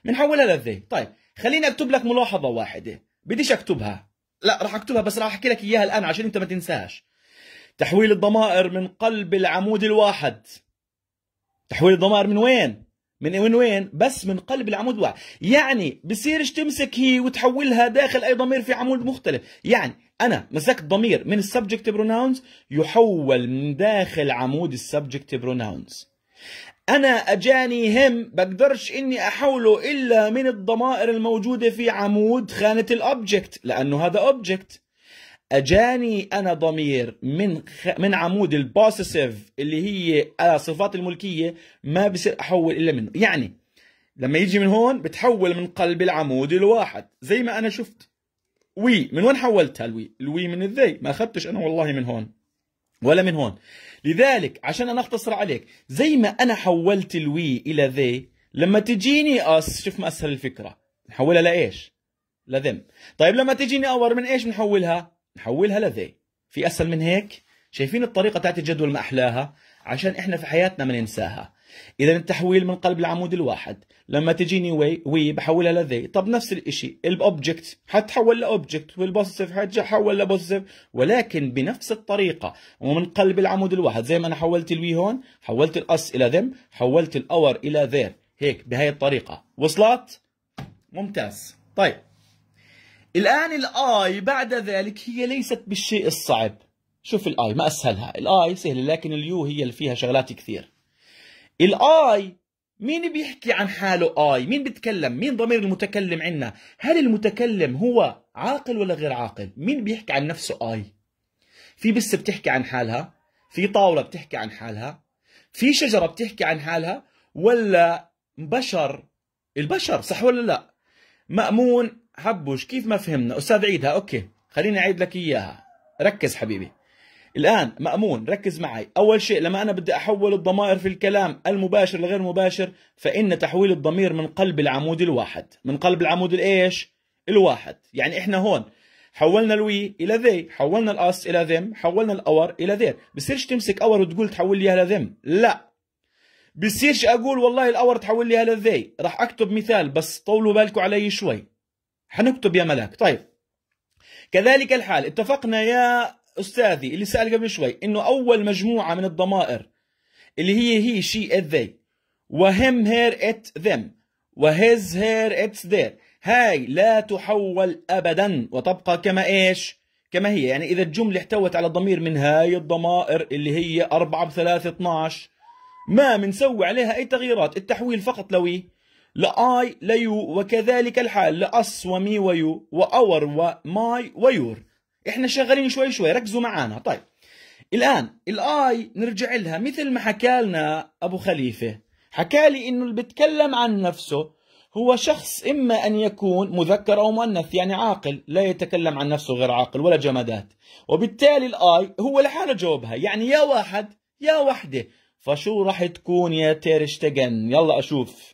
بنحولها للذي طيب خليني اكتب لك ملاحظه واحده بديش اكتبها لا راح اكتبها بس راح احكي لك اياها الان عشان انت ما تنساش تحويل الضمائر من قلب العمود الواحد تحويل الضمائر من وين من وين وين بس من قلب العمود واحد يعني بصيرش تمسك هي وتحولها داخل اي ضمير في عمود مختلف يعني انا مسكت ضمير من السبجكت بروناونز يحول من داخل عمود السبجكت بروناونز أنا أجاني هم بقدرش إني أحوله إلا من الضمائر الموجودة في عمود خانة الأوبجكت لأنه هذا أوبجكت أجاني أنا ضمير من خ... من عمود البوسيسيف اللي هي آه، صفات الملكية ما بصير أحول إلا منه يعني لما يجي من هون بتحول من قلب العمود الواحد زي ما أنا شفت وي من وين حولتها الوي الوي من الذي ما أخذتش أنا والله من هون ولا من هون لذلك عشان انا اختصر عليك زي ما انا حولت الوي الى ذي لما تجيني اس آه، شوف ما اسهل الفكره نحولها لايش؟ لذم طيب لما تجيني اور من ايش بنحولها؟ نحولها لذي في اسهل من هيك؟ شايفين الطريقه تاعت الجدول ما احلاها؟ عشان احنا في حياتنا ما ننساها اذا التحويل من قلب العمود الواحد لما تجيني وي وي بحولها لذي طب نفس الشيء الاوبجكت حتحول لاوبجكت والبوزيتيف حتحول لبوزيتيف ولكن بنفس الطريقه ومن قلب العمود الواحد زي ما انا حولت الوي هون حولت الاس الى ذم حولت الاور الى ذير هيك بهي الطريقه وصلت ممتاز طيب الان الاي بعد ذلك هي ليست بالشيء الصعب شوف الاي ما اسهلها الاي سهله لكن اليو هي اللي فيها شغلات كثير الاي مين بيحكي عن حاله آي مين بيتكلم مين ضمير المتكلم عنا هل المتكلم هو عاقل ولا غير عاقل مين بيحكي عن نفسه آي في بس بتحكي عن حالها في طاولة بتحكي عن حالها في شجرة بتحكي عن حالها ولا بشر البشر صح ولا لا مأمون حبوش كيف ما فهمنا أستاذ عيدها أوكي خليني أعيد لك إياها ركز حبيبي الآن مأمون ركز معي أول شيء لما أنا بدي أحول الضمائر في الكلام المباشر لغير مباشر فإن تحويل الضمير من قلب العمود الواحد من قلب العمود الإيش الواحد يعني إحنا هون حولنا الوي الى ذي حولنا الاس الى ذم حولنا الاور الى ذير بصيرش تمسك اور وتقول تحول لي اياها لذم لا بصيرش اقول والله الاور تحول لي اياها لذي راح اكتب مثال بس طولوا بالكم علي شوي حنكتب يا ملاك طيب كذلك الحال اتفقنا يا استاذي اللي سال قبل شوي انه اول مجموعه من الضمائر اللي هي هي شي ات ذي وهم هير ات ذم وهز هير اتس ذير هاي لا تحول ابدا وتبقى كما ايش؟ كما هي يعني اذا الجمله احتوت على ضمير من هاي الضمائر اللي هي 4 3 12 ما بنسوي عليها اي تغييرات التحويل فقط لوي لاي ليو وكذلك الحال لاس ومي ويو واور وماي ويور احنا شغالين شوي شوي ركزوا معانا طيب الان الاي نرجع لها مثل ما حكى لنا ابو خليفه حكى لي انه اللي بيتكلم عن نفسه هو شخص اما ان يكون مذكر او مؤنث يعني عاقل لا يتكلم عن نفسه غير عاقل ولا جمادات وبالتالي الاي هو لحاله جاوبها يعني يا واحد يا وحده فشو راح تكون يا تيرشتجن يلا اشوف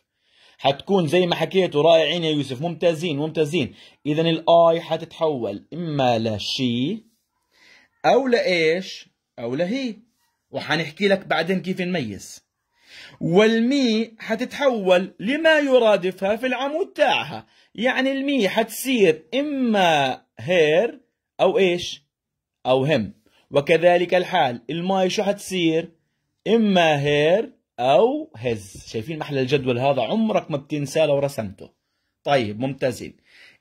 حتكون زي ما حكيتوا رائعين يا يوسف ممتازين ممتازين اذا الاي حتتحول اما لشي او لايش او لهي وحنحكي لك بعدين كيف نميز والمي حتتحول لما يرادفها في العمود تاعها يعني المي حتصير اما هير او ايش او هم وكذلك الحال الماي شو حتصير اما هير او هز شايفين محل الجدول هذا عمرك ما بتنساه لو رسمته طيب ممتازين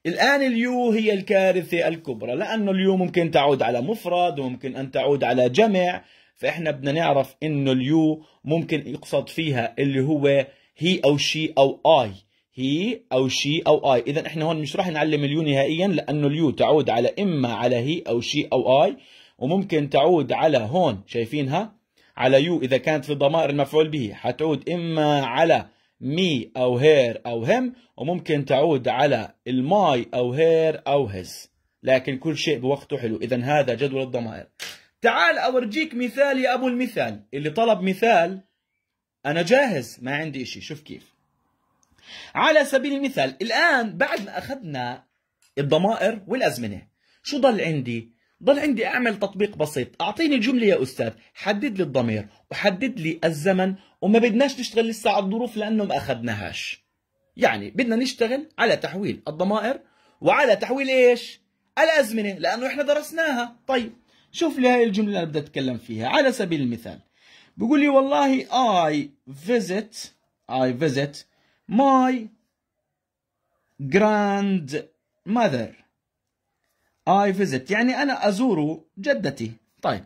الآن اليو هي الكارثة الكبرى لأنه اليو ممكن تعود على مفرد وممكن أن تعود على جمع فإحنا بدنا نعرف إنه اليو ممكن يقصد فيها اللي هو هي أو شي أو آي هي أو شي أو آي إذا إحنا هون مش راح نعلم اليو نهائيا لأنه اليو تعود على إما على هي أو شي أو آي وممكن تعود على هون شايفينها على يو إذا كانت في ضمائر المفعول به حتعود إما على مي أو هير أو هم وممكن تعود على الماي أو هير أو هز لكن كل شيء بوقته حلو إذا هذا جدول الضمائر تعال أورجيك مثال يا أبو المثال اللي طلب مثال أنا جاهز ما عندي إشي شوف كيف على سبيل المثال الآن بعد ما أخذنا الضمائر والأزمنة شو ضل عندي ضل عندي اعمل تطبيق بسيط اعطيني جمله يا استاذ حدد لي الضمير وحدد لي الزمن وما بدناش نشتغل لسه على الظروف لانه ما اخذناهاش يعني بدنا نشتغل على تحويل الضمائر وعلى تحويل ايش الازمنه لانه احنا درسناها طيب شوف لي هاي الجمله اللي بدي اتكلم فيها على سبيل المثال بقول لي والله I visit I visit my grandmother I visit يعني أنا أزور جدتي طيب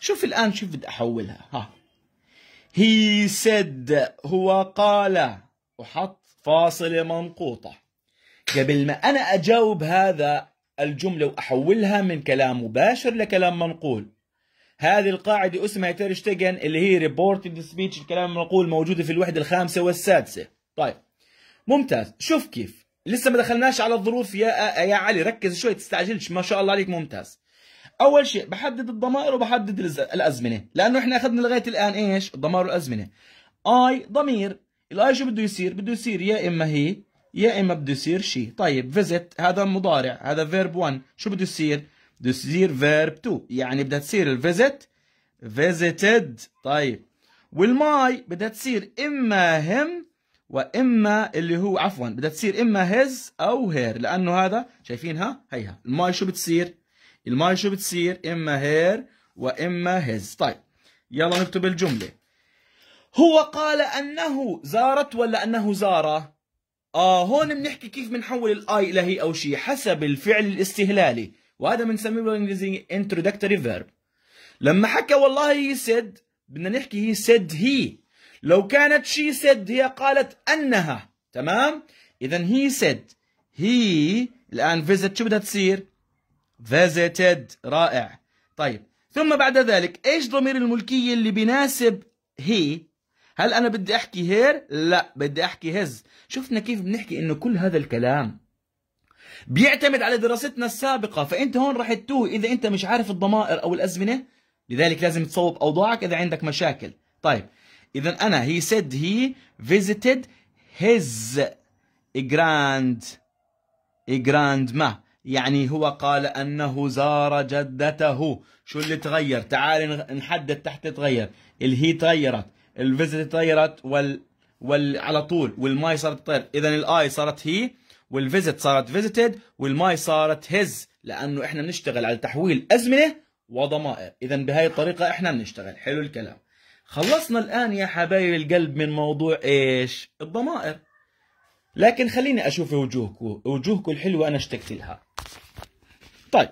شوف الآن شوف بدي أحولها ها He said هو قال وحط فاصلة منقوطة قبل ما أنا أجاوب هذا الجملة وأحولها من كلام مباشر لكلام منقول هذه القاعدة اسمها تيرشتيجن اللي هي ريبورتد سبيتش الكلام المنقول موجودة في الوحدة الخامسة والسادسة طيب ممتاز شوف كيف لسه ما دخلناش على الظروف يا آه، يا علي ركز شوي تستعجلش ما شاء الله عليك ممتاز اول شيء بحدد الضمائر وبحدد الازمنه لانه احنا اخذنا لغايه الان ايش الضمائر والازمنه اي ضمير الاي شو بده يصير بده يصير يا اما هي يا اما بده يصير شيء طيب فيزيت هذا مضارع هذا فيرب 1 شو بده يصير بده يصير فيرب 2 يعني بدها تصير الفيزيت فيزيتد طيب والماي بدها تصير اما هم واما اللي هو عفوا بدها تصير اما هيز او هير لانه هذا شايفينها هيها الماي شو بتصير الماي شو بتصير اما هير واما هيز طيب يلا نكتب الجمله هو قال انه زارت ولا انه زار اه هون بنحكي كيف بنحول الاي الى هي او شيء حسب الفعل الاستهلالي وهذا بنسميه بالانجليزي انتروداكتوري فيرب لما حكى والله هي سيد بدنا نحكي هي سيد هي لو كانت she said هي قالت أنها تمام إذا he said he الآن visit شو بدها تصير visited رائع طيب ثم بعد ذلك إيش ضمير الملكية اللي بناسب he هل أنا بدي أحكي هير لا بدي أحكي هز شفنا كيف بنحكي إنه كل هذا الكلام بيعتمد على دراستنا السابقة فأنت هون راح تتوه إذا أنت مش عارف الضمائر أو الأزمنة لذلك لازم تصوب أوضاعك إذا عندك مشاكل طيب إذا أنا he said he visited his grand grandma يعني هو قال أنه زار جدته شو اللي تغير تعال نحدد تحت تغير الهي تغيرت الفيزيت تغيرت وال وال على طول والماي صارت تغير إذا الآي صارت هي والفيزيت صارت فيزيتد والماي صارت هز لأنه إحنا بنشتغل على تحويل أزمنة وضمائر إذا بهاي الطريقة إحنا بنشتغل حلو الكلام خلصنا الآن يا حبايب القلب من موضوع إيش الضمائر لكن خليني أشوف وجوهكم وجوهكم الحلوة أنا اشتقت لها طيب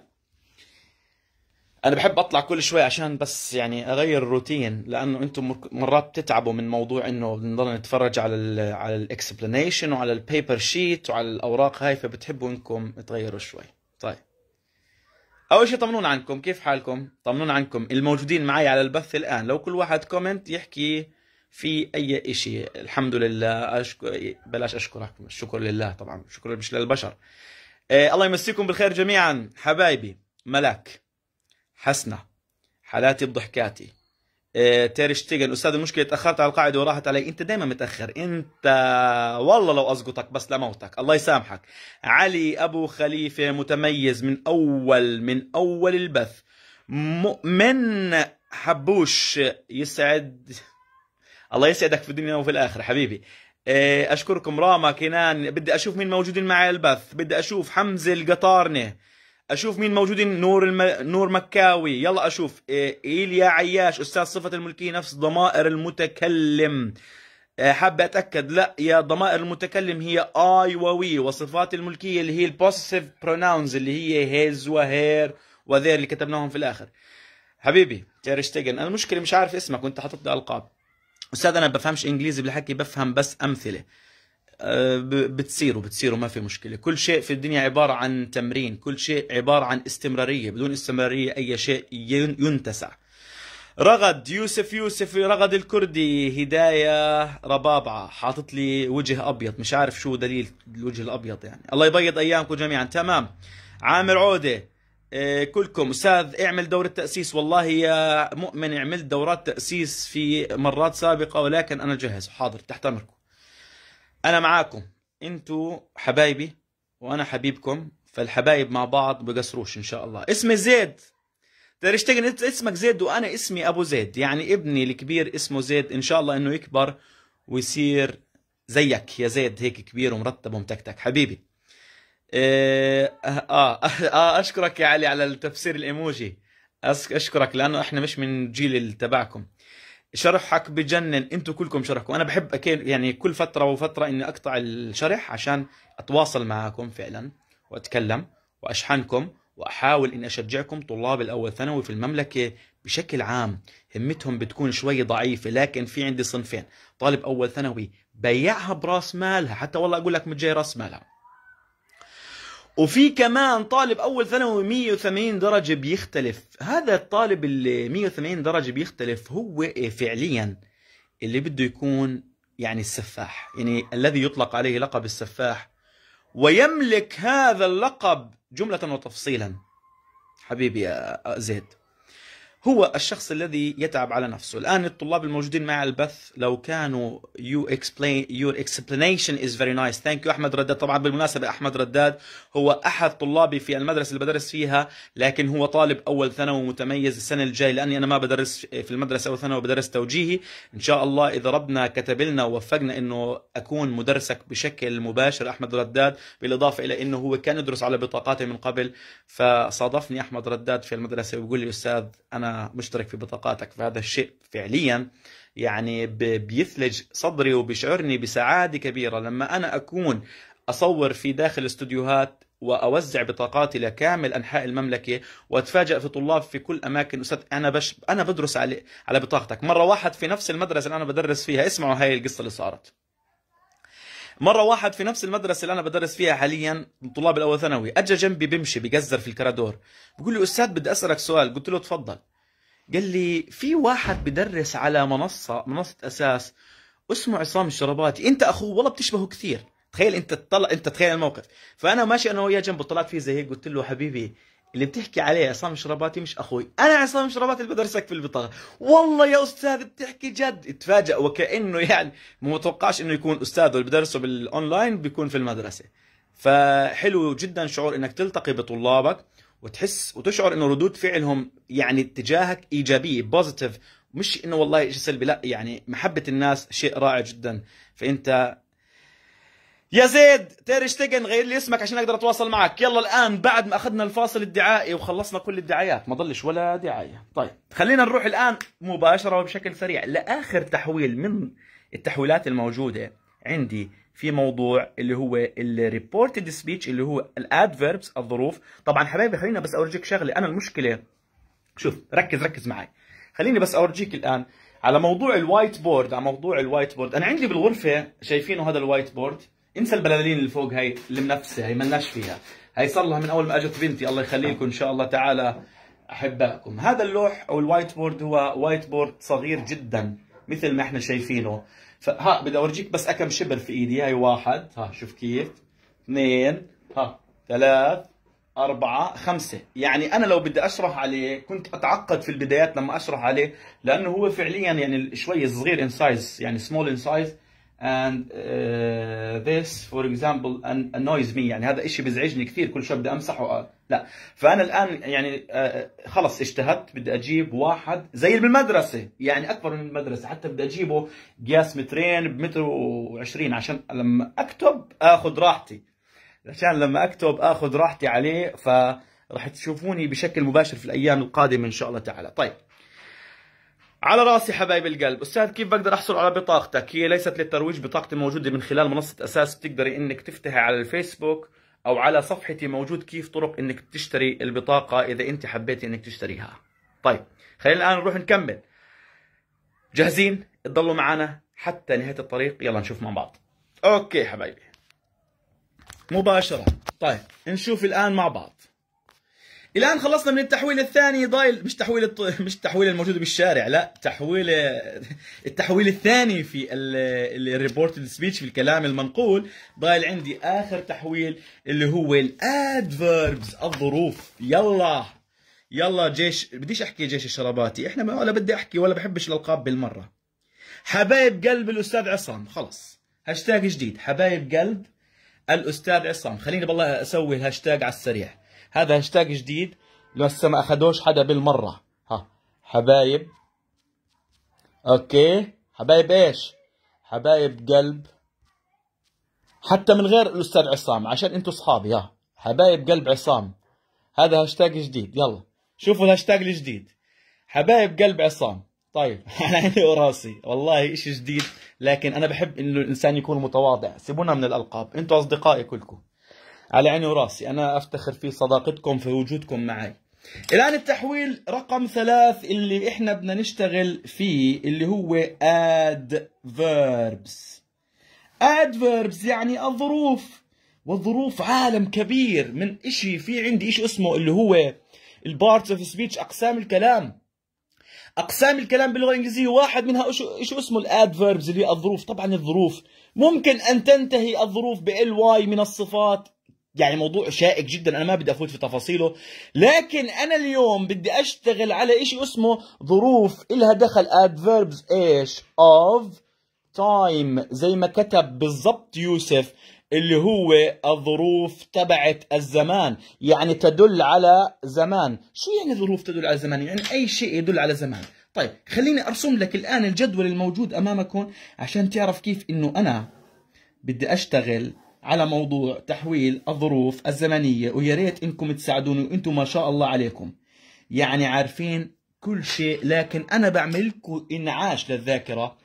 أنا بحب أطلع كل شوي عشان بس يعني أغير الروتين لأنه أنتم مرات بتتعبوا من موضوع إنه بنضل نتفرج على الـ على الإكسبلانيشن وعلى البيبر شيت وعلى الأوراق هاي فبتحبوا إنكم تغيروا شوي طيب اول شيء طمنون عنكم كيف حالكم طمنون عنكم الموجودين معي على البث الان لو كل واحد كومنت يحكي في اي شيء الحمد لله أشكر... بلاش اشكرك الشكر لله طبعا شكر مش للبشر آه الله يمسيكم بالخير جميعا حبايبي ملاك حسنه حالاتي بضحكاتي إيه، تير شتيجن استاذ المشكله تاخرت على القاعده وراحت علي انت دائما متاخر انت والله لو اسقطك بس لموتك الله يسامحك علي ابو خليفه متميز من اول من اول البث مؤمن حبوش يسعد الله يسعدك في الدنيا وفي الاخره حبيبي إيه، اشكركم راما كنان بدي اشوف مين موجودين معي البث بدي اشوف حمزه القطارنه اشوف مين موجودين نور الم... نور مكاوي يلا اشوف ايليا عياش استاذ صفه الملكيه نفس ضمائر المتكلم حابة أتأكد لا يا ضمائر المتكلم هي آي ووي وصفات الملكية اللي هي البوسيف بروناونز اللي هي هيز وهير وذير اللي كتبناهم في الآخر حبيبي تيرشتيجن أنا المشكلة مش عارف اسمك وأنت حاطط لي ألقاب أستاذ أنا بفهمش إنجليزي بالحكي بفهم بس أمثلة بتصير وبتصير وما في مشكلة كل شيء في الدنيا عبارة عن تمرين كل شيء عبارة عن استمرارية بدون استمرارية أي شيء ينتسع رغد يوسف يوسف رغد الكردي هداية ربابعة حاطط لي وجه أبيض مش عارف شو دليل الوجه الأبيض يعني الله يبيض أيامكم جميعا تمام عامر عودة آه، كلكم استاذ اعمل دورة تأسيس والله يا مؤمن عملت دورات تأسيس في مرات سابقة ولكن أنا جاهز حاضر تحت أمركم انا معاكم انتوا حبايبي وانا حبيبكم فالحبايب مع بعض بقصروش ان شاء الله اسمي زيد تشتغل اسمك زيد وانا اسمي ابو زيد يعني ابني الكبير اسمه زيد ان شاء الله انه يكبر ويصير زيك يا زيد هيك كبير ومرتب ومتكتك حبيبي آه, آه, آه, آه، اشكرك يا علي على التفسير الايموجي اشكرك لانه احنا مش من جيل تبعكم شرحك بجنن انتوا كلكم شرحكم انا بحب اكيد يعني كل فتره وفتره اني اقطع الشرح عشان اتواصل معاكم فعلا واتكلم واشحنكم واحاول اني اشجعكم طلاب الاول ثانوي في المملكه بشكل عام همتهم بتكون شوي ضعيفه لكن في عندي صنفين طالب اول ثانوي بيعها براس مالها حتى والله اقول لك متجاي راس مالها وفي كمان طالب اول ثانوي 180 درجه بيختلف هذا الطالب اللي 180 درجه بيختلف هو فعليا اللي بده يكون يعني السفاح يعني الذي يطلق عليه لقب السفاح ويملك هذا اللقب جمله وتفصيلا حبيبي يا زيد هو الشخص الذي يتعب على نفسه الآن الطلاب الموجودين مع البث لو كانوا you explain your explanation is very nice thank you أحمد رداد طبعا بالمناسبة أحمد رداد هو أحد طلابي في المدرسة اللي بدرس فيها لكن هو طالب أول ثانوي متميز السنة الجاية لأني أنا ما بدرس في المدرسة أول ثانوي بدرس توجيهي إن شاء الله إذا ربنا كتب لنا ووفقنا أنه أكون مدرسك بشكل مباشر أحمد رداد بالإضافة إلى أنه هو كان يدرس على بطاقاته من قبل فصادفني أحمد رداد في المدرسة ويقول لي أستاذ أنا مشترك في بطاقاتك فهذا الشيء فعليا يعني بيثلج صدري وبيشعرني بسعادة كبيرة لما أنا أكون أصور في داخل استوديوهات واوزع بطاقاتي لكامل انحاء المملكه واتفاجئ في طلاب في كل اماكن استاذ انا بش انا بدرس على على بطاقتك مره واحد في نفس المدرسه اللي انا بدرس فيها اسمعوا هاي القصه اللي صارت مره واحد في نفس المدرسه اللي انا بدرس فيها حاليا طلاب الاول ثانوي اجى جنبي بمشي بقزر في الكرادور بقول لي استاذ بدي اسالك سؤال قلت له تفضل قال لي في واحد بدرس على منصه منصه اساس اسمه عصام الشرباتي انت اخوه والله بتشبهه كثير تخيل انت تطلع انت تخيل الموقف فانا ماشي انا وياه جنبه طلعت فيه زي هيك قلت له حبيبي اللي بتحكي عليه عصام شرباتي مش اخوي انا عصام شرباتي اللي بدرسك في البطاقه والله يا استاذ بتحكي جد تفاجئ وكانه يعني ما متوقعش انه يكون استاذ اللي بدرسه بالاونلاين بيكون في المدرسه فحلو جدا شعور انك تلتقي بطلابك وتحس وتشعر انه ردود فعلهم يعني اتجاهك ايجابيه بوزيتيف مش انه والله شيء سلبي لا يعني محبه الناس شيء رائع جدا فانت يا زيد تيرشتجن غير لي اسمك عشان اقدر اتواصل معك يلا الان بعد ما اخذنا الفاصل الدعائي وخلصنا كل الدعايات ما ضلش ولا دعايه طيب خلينا نروح الان مباشره وبشكل سريع لاخر تحويل من التحويلات الموجوده عندي في موضوع اللي هو الريبورتد سبيتش اللي هو الادفيربس الظروف طبعا حبايبي خلينا بس اورجيك شغله انا المشكله شوف ركز ركز معي خليني بس اورجيك الان على موضوع الوايت بورد على موضوع الوايت بورد انا عندي بالغرفه شايفينه هذا الوايت بورد انسى البلالين اللي فوق هي اللي منفسه هي ملناش فيها هي صار لها من اول ما اجت بنتي الله يخليكم ان شاء الله تعالى احبائكم هذا اللوح او الوايت بورد هو وايت بورد صغير جدا مثل ما احنا شايفينه فها بدي اورجيك بس كم شبر في ايدي هاي واحد ها شوف كيف اثنين ها ثلاث أربعة خمسة يعني أنا لو بدي أشرح عليه كنت أتعقد في البدايات لما أشرح عليه لأنه هو فعليا يعني شوي صغير in size يعني small in size and uh, this for example annoys me يعني هذا إشي بزعجني كثير كل شوي بدي أمسحه لا فانا الان يعني آه، خلص اجتهدت بدي اجيب واحد زي بالمدرسه يعني اكبر من المدرسه حتى بدي اجيبه قياس مترين بمتر و20 عشان لما اكتب اخذ راحتي عشان لما اكتب اخذ راحتي عليه فراح تشوفوني بشكل مباشر في الايام القادمه ان شاء الله تعالى طيب على راسي حبايب القلب استاذ كيف بقدر احصل على بطاقتك هي ليست للترويج بطاقتي موجوده من خلال منصه اساس بتقدري انك تفتحي على الفيسبوك او على صفحتي موجود كيف طرق انك تشتري البطاقه اذا انت حبيت انك تشتريها طيب خلينا الان نروح نكمل جاهزين تضلوا معنا حتى نهايه الطريق يلا نشوف مع بعض اوكي حبايبي مباشره طيب نشوف الان مع بعض الان خلصنا من التحويل الثاني ضايل مش تحويل الط... مش التحويل الموجود بالشارع لا تحويل التحويل الثاني في الريبورتد سبيتش في الكلام المنقول ضايل عندي اخر تحويل اللي هو الادفربز الظروف يلا يلا جيش بديش احكي جيش الشراباتي احنا ما ولا بدي احكي ولا بحبش الالقاب بالمره حبايب قلب الاستاذ عصام خلص هاشتاج جديد حبايب قلب الاستاذ عصام خليني بالله اسوي الهاشتاج على السريع هذا هاشتاج جديد لسه ما اخدوش حدا بالمره ها حبايب اوكي حبايب ايش حبايب قلب حتى من غير الاستاذ عصام عشان انتم اصحابي ها حبايب قلب عصام هذا هاشتاج جديد يلا شوفوا الهاشتاج الجديد حبايب قلب عصام طيب على عيني وراسي والله شيء جديد لكن انا بحب انه الانسان يكون متواضع سيبونا من الالقاب انتم اصدقائي كلكم على عيني وراسي أنا أفتخر في صداقتكم في وجودكم معي الآن التحويل رقم ثلاث اللي إحنا بدنا نشتغل فيه اللي هو adverbs adverbs يعني الظروف والظروف عالم كبير من إشي في عندي إشي اسمه اللي هو البارتس اوف سبيتش أقسام الكلام اقسام الكلام باللغه الانجليزيه واحد منها ايش اسمه الادفيربز اللي هي الظروف طبعا الظروف ممكن ان تنتهي الظروف بال واي من الصفات يعني موضوع شائك جدا انا ما بدي افوت في تفاصيله لكن انا اليوم بدي اشتغل على شيء اسمه ظروف الها دخل adverbs ايش of time زي ما كتب بالضبط يوسف اللي هو الظروف تبعت الزمان يعني تدل على زمان شو يعني ظروف تدل على زمان يعني اي شيء يدل على زمان طيب خليني ارسم لك الان الجدول الموجود امامكم عشان تعرف كيف انه انا بدي اشتغل على موضوع تحويل الظروف الزمنية ويا ريت انكم تساعدوني وانتم ما شاء الله عليكم يعني عارفين كل شيء لكن انا بعملكوا انعاش للذاكرة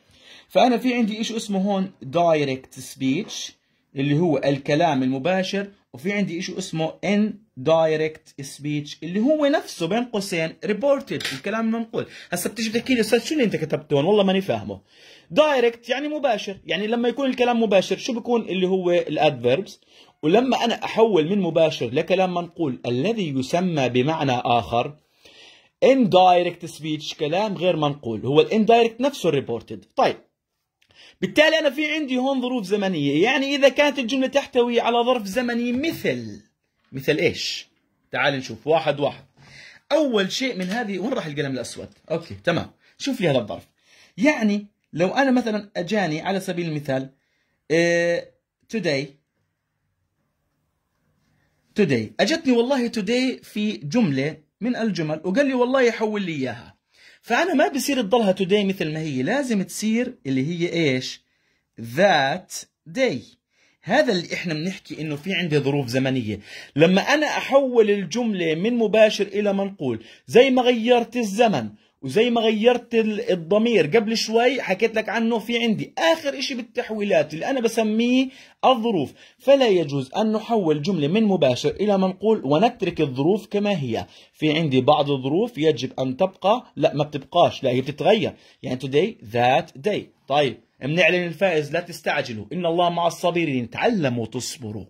فانا في عندي شيء اسمه هون دايركت سبيتش اللي هو الكلام المباشر وفي عندي شيء اسمه ان دايركت سبيتش اللي هو نفسه بين قوسين ريبورتد الكلام المنقول هسا بتيجي بتحكي لي استاذ شو اللي انت كتبته والله ماني فاهمه دايركت يعني مباشر يعني لما يكون الكلام مباشر شو بكون اللي هو الادفيربس ولما انا احول من مباشر لكلام منقول الذي يسمى بمعنى اخر indirect speech كلام غير منقول هو الاندايركت نفسه الريبورتد طيب بالتالي انا في عندي هون ظروف زمنيه يعني اذا كانت الجمله تحتوي على ظرف زمني مثل مثل ايش تعال نشوف واحد واحد اول شيء من هذه وين راح القلم الاسود اوكي تمام شوف لي هذا الظرف يعني لو انا مثلا اجاني على سبيل المثال آه، today today اجتني والله today في جمله من الجمل وقال لي والله حول لي اياها فانا ما بصير تضلها today مثل ما هي لازم تصير اللي هي ايش that day هذا اللي احنا بنحكي انه في عندي ظروف زمنيه لما انا احول الجمله من مباشر الى منقول زي ما غيرت الزمن وزي ما غيرت الضمير قبل شوي حكيت لك عنه في عندي آخر إشي بالتحويلات اللي أنا بسميه الظروف فلا يجوز أن نحول جملة من مباشر إلى منقول ونترك الظروف كما هي في عندي بعض الظروف يجب أن تبقى لا ما بتبقاش لا هي بتتغير يعني today that day طيب بنعلن الفائز لا تستعجلوا إن الله مع الصابرين تعلموا تصبروا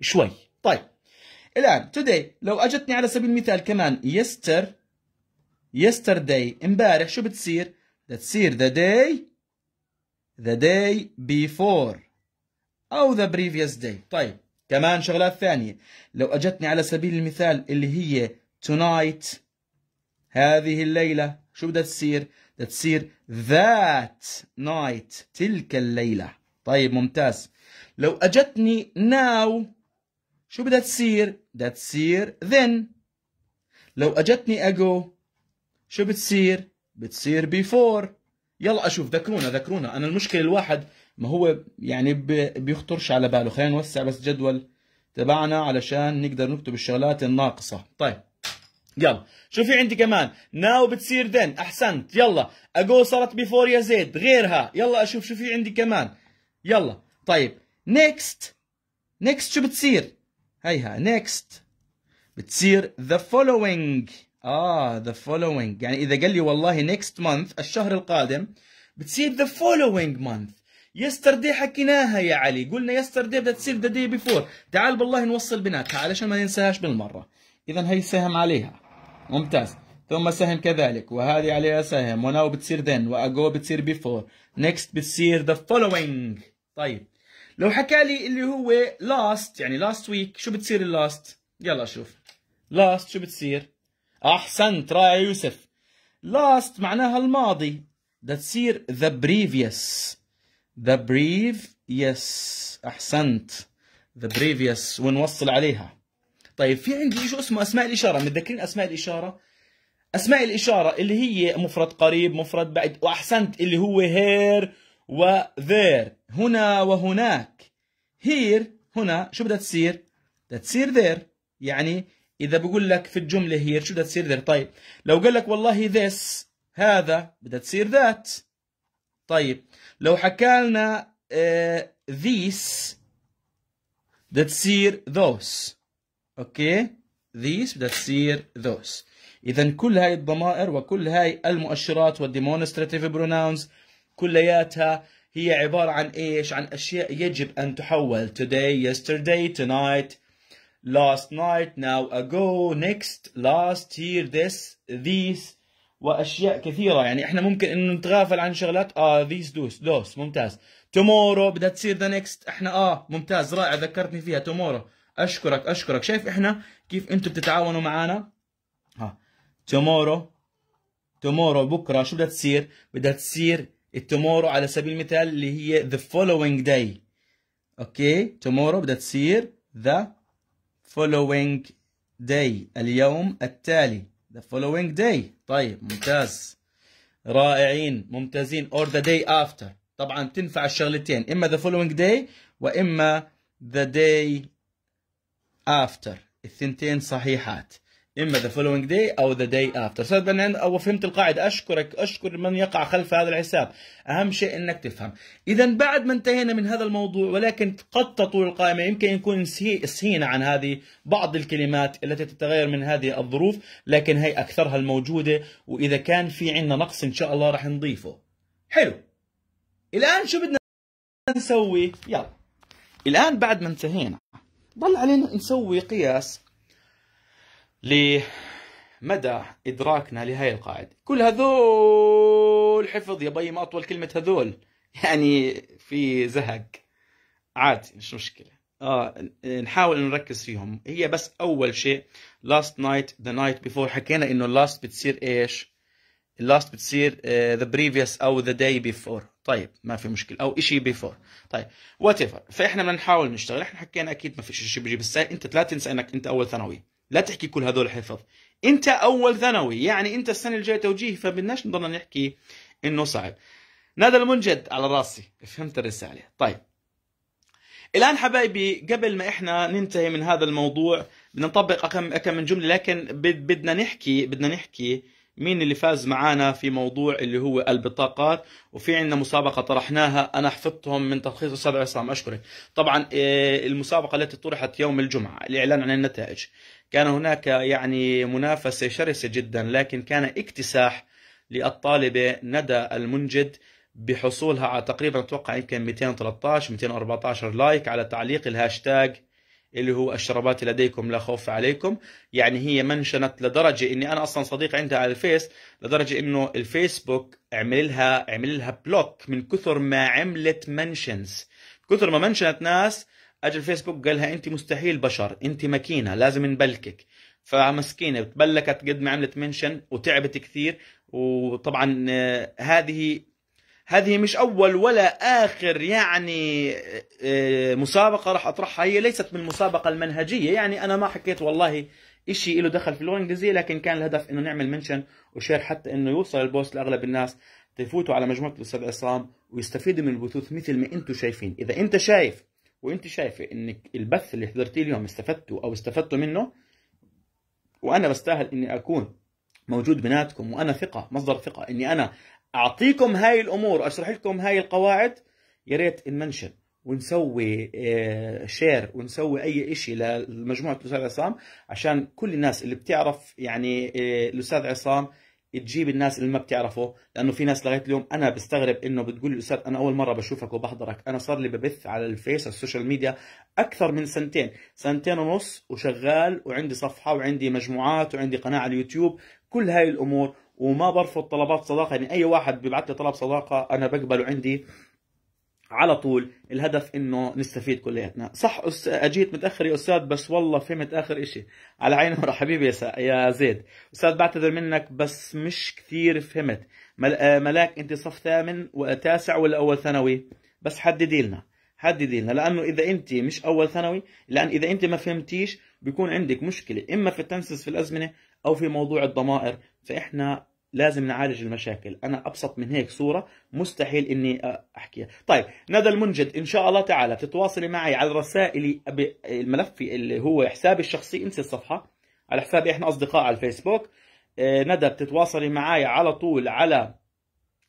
شوي طيب الآن today لو أجتني على سبيل المثال كمان يستر yesterday امبارح شو بتصير؟ بتصير the day the day before أو the previous day طيب كمان شغلات ثانية لو أجتني على سبيل المثال اللي هي tonight هذه الليلة شو بدها تصير؟ بدها تصير that night تلك الليلة طيب ممتاز لو أجتني now شو بدها تصير؟ بدها تصير then لو أجتني ago شو بتصير؟ بتصير بيفور يلا اشوف ذكرونا ذكرونا انا المشكله الواحد ما هو يعني بيخطرش على باله خلينا نوسع بس جدول تبعنا علشان نقدر نكتب الشغلات الناقصه طيب يلا شو في عندي كمان ناو بتصير ذن احسنت يلا اجو صارت بيفور يا زيد غيرها يلا اشوف شو في عندي كمان يلا طيب نيكست نيكست شو بتصير هيها نيكست بتصير the following اه ذا following يعني اذا قال لي والله next month الشهر القادم بتصير ذا following month يستردي حكيناها يا علي قلنا يسترداي بدها تصير ذا دي بيفور تعال بالله نوصل بناتها علشان ما ننساهاش بالمره اذا هي سهم عليها ممتاز ثم سهم كذلك وهذه عليها سهم وناو بتصير ذن واجو بتصير بيفور نيكست بتصير ذا following طيب لو حكى لي اللي هو لاست يعني لاست ويك شو بتصير اللاست يلا شوف لاست شو بتصير احسنت رائع يوسف last معناها الماضي ده تصير the previous the previous احسنت the previous ونوصل عليها طيب في عندي شيء اسمه اسماء الاشاره متذكرين اسماء الاشاره اسماء الاشاره اللي هي مفرد قريب مفرد بعيد واحسنت اللي هو هير وذير هنا وهناك هير هنا شو بدها تصير بدها تصير ذير يعني اذا بقول لك في الجمله هي شو بدها تصير ذير طيب لو قال لك والله this هذا بدها تصير that طيب لو حكى لنا uh, آه، these بدها تصير those اوكي these بدها تصير those اذا كل هاي الضمائر وكل هاي المؤشرات والديمونستراتيف بروناونز كلياتها هي عباره عن ايش عن اشياء يجب ان تحول today yesterday tonight last night now ago next last year this these واشياء كثيره يعني احنا ممكن انه نتغافل عن شغلات اه these دوس those ممتاز tomorrow بدها تصير the next احنا اه ممتاز رائع ذكرتني فيها tomorrow اشكرك اشكرك شايف احنا كيف انتم بتتعاونوا معنا ها tomorrow tomorrow بكره شو بدها تصير بدها تصير tomorrow على سبيل المثال اللي هي the following day اوكي tomorrow بدها تصير the following day اليوم التالي the following day طيب ممتاز رائعين ممتازين or the day after طبعا تنفع الشغلتين اما the following day واما the day after الثنتين صحيحات اما ذا following day او ذا day after استاذ بنان او فهمت القاعده اشكرك اشكر من يقع خلف هذا الحساب اهم شيء انك تفهم اذا بعد ما انتهينا من هذا الموضوع ولكن قد تطول القائمه يمكن يكون سهينا عن هذه بعض الكلمات التي تتغير من هذه الظروف لكن هي اكثرها الموجوده واذا كان في عندنا نقص ان شاء الله راح نضيفه حلو الان شو بدنا نسوي يلا الان بعد ما انتهينا ضل علينا نسوي قياس لمدى إدراكنا لهذه القاعدة كل هذول حفظ يا بي ما أطول كلمة هذول يعني في زهق عادي مش مشكلة آه نحاول نركز فيهم هي بس أول شيء last night the night before حكينا إنه last بتصير إيش last بتصير uh, the previous أو the day before طيب ما في مشكلة أو شيء before طيب whatever فإحنا بدنا نحاول نشتغل إحنا حكينا أكيد ما في شيء بيجي بالسهل أنت لا تنسى إنك أنت أول ثانوي لا تحكي كل هذول حفظ انت اول ثانوي يعني انت السنه الجايه توجيهي فبدناش نضلنا نحكي انه صعب نادى المنجد على راسي فهمت الرساله طيب الان حبايبي قبل ما احنا ننتهي من هذا الموضوع بدنا نطبق اكم كم من جمله لكن بدنا نحكي بدنا نحكي مين اللي فاز معانا في موضوع اللي هو البطاقات وفي عندنا مسابقه طرحناها انا حفظتهم من تلخيص استاذ عصام اشكرك طبعا آه، المسابقه التي طرحت يوم الجمعه الاعلان عن النتائج كان هناك يعني منافسة شرسة جدا لكن كان اكتساح للطالبة ندى المنجد بحصولها على تقريبا اتوقع يمكن 213 214 لايك على تعليق الهاشتاج اللي هو الشرابات لديكم لا خوف عليكم يعني هي منشنت لدرجه اني انا اصلا صديق عندها على الفيس لدرجه انه الفيسبوك عمل لها عمل لها بلوك من كثر ما عملت منشنز كثر ما منشنت ناس اجى الفيسبوك قال لها انت مستحيل بشر انت ماكينه لازم نبلكك فمسكينه تبلكت قد ما عملت منشن وتعبت كثير وطبعا آه، هذه هذه مش اول ولا اخر يعني آه، آه، مسابقه راح اطرحها هي ليست من المسابقه المنهجيه يعني انا ما حكيت والله شيء له دخل في اللغه الانجليزيه لكن كان الهدف انه نعمل منشن وشير حتى انه يوصل البوست لاغلب الناس تفوتوا على مجموعه الاستاذ عصام ويستفيدوا من البثوث مثل ما انتم شايفين اذا انت شايف وانت شايفه انك البث اللي حضرتيه اليوم استفدتوا او استفدتوا منه وانا بستاهل اني اكون موجود بيناتكم وانا ثقه مصدر ثقه اني انا اعطيكم هاي الامور اشرح لكم هاي القواعد يا ريت نمنشن ونسوي شير آه، ونسوي اي شيء لمجموعه الاستاذ عصام عشان كل الناس اللي بتعرف يعني آه، الاستاذ عصام تجيب الناس اللي ما بتعرفه لانه في ناس لغايه اليوم انا بستغرب انه بتقول لي استاذ انا اول مره بشوفك وبحضرك انا صار لي ببث على الفيس على السوشيال ميديا اكثر من سنتين سنتين ونص وشغال وعندي صفحه وعندي مجموعات وعندي قناه على اليوتيوب كل هاي الامور وما برفض طلبات صداقه يعني اي واحد بيبعث لي طلب صداقه انا بقبله عندي على طول الهدف انه نستفيد كلياتنا صح أس... اجيت متاخر يا استاذ بس والله فهمت اخر اشي على عيني ورا حبيبي يا, س... يا زيد استاذ بعتذر منك بس مش كثير فهمت مل... آه، ملاك انت صف ثامن وتاسع ولا اول ثانوي بس حددي لنا حددي لنا لانه اذا انت مش اول ثانوي لان اذا انت ما فهمتيش بيكون عندك مشكله اما في التنسيس في الازمنه او في موضوع الضمائر فاحنا لازم نعالج المشاكل انا ابسط من هيك صوره مستحيل اني احكيها طيب ندى المنجد ان شاء الله تعالى تتواصلي معي على رسائلي ملفي اللي هو حسابي الشخصي انسي الصفحه على حسابي احنا اصدقاء على الفيسبوك آه، ندى بتتواصلي معي على طول على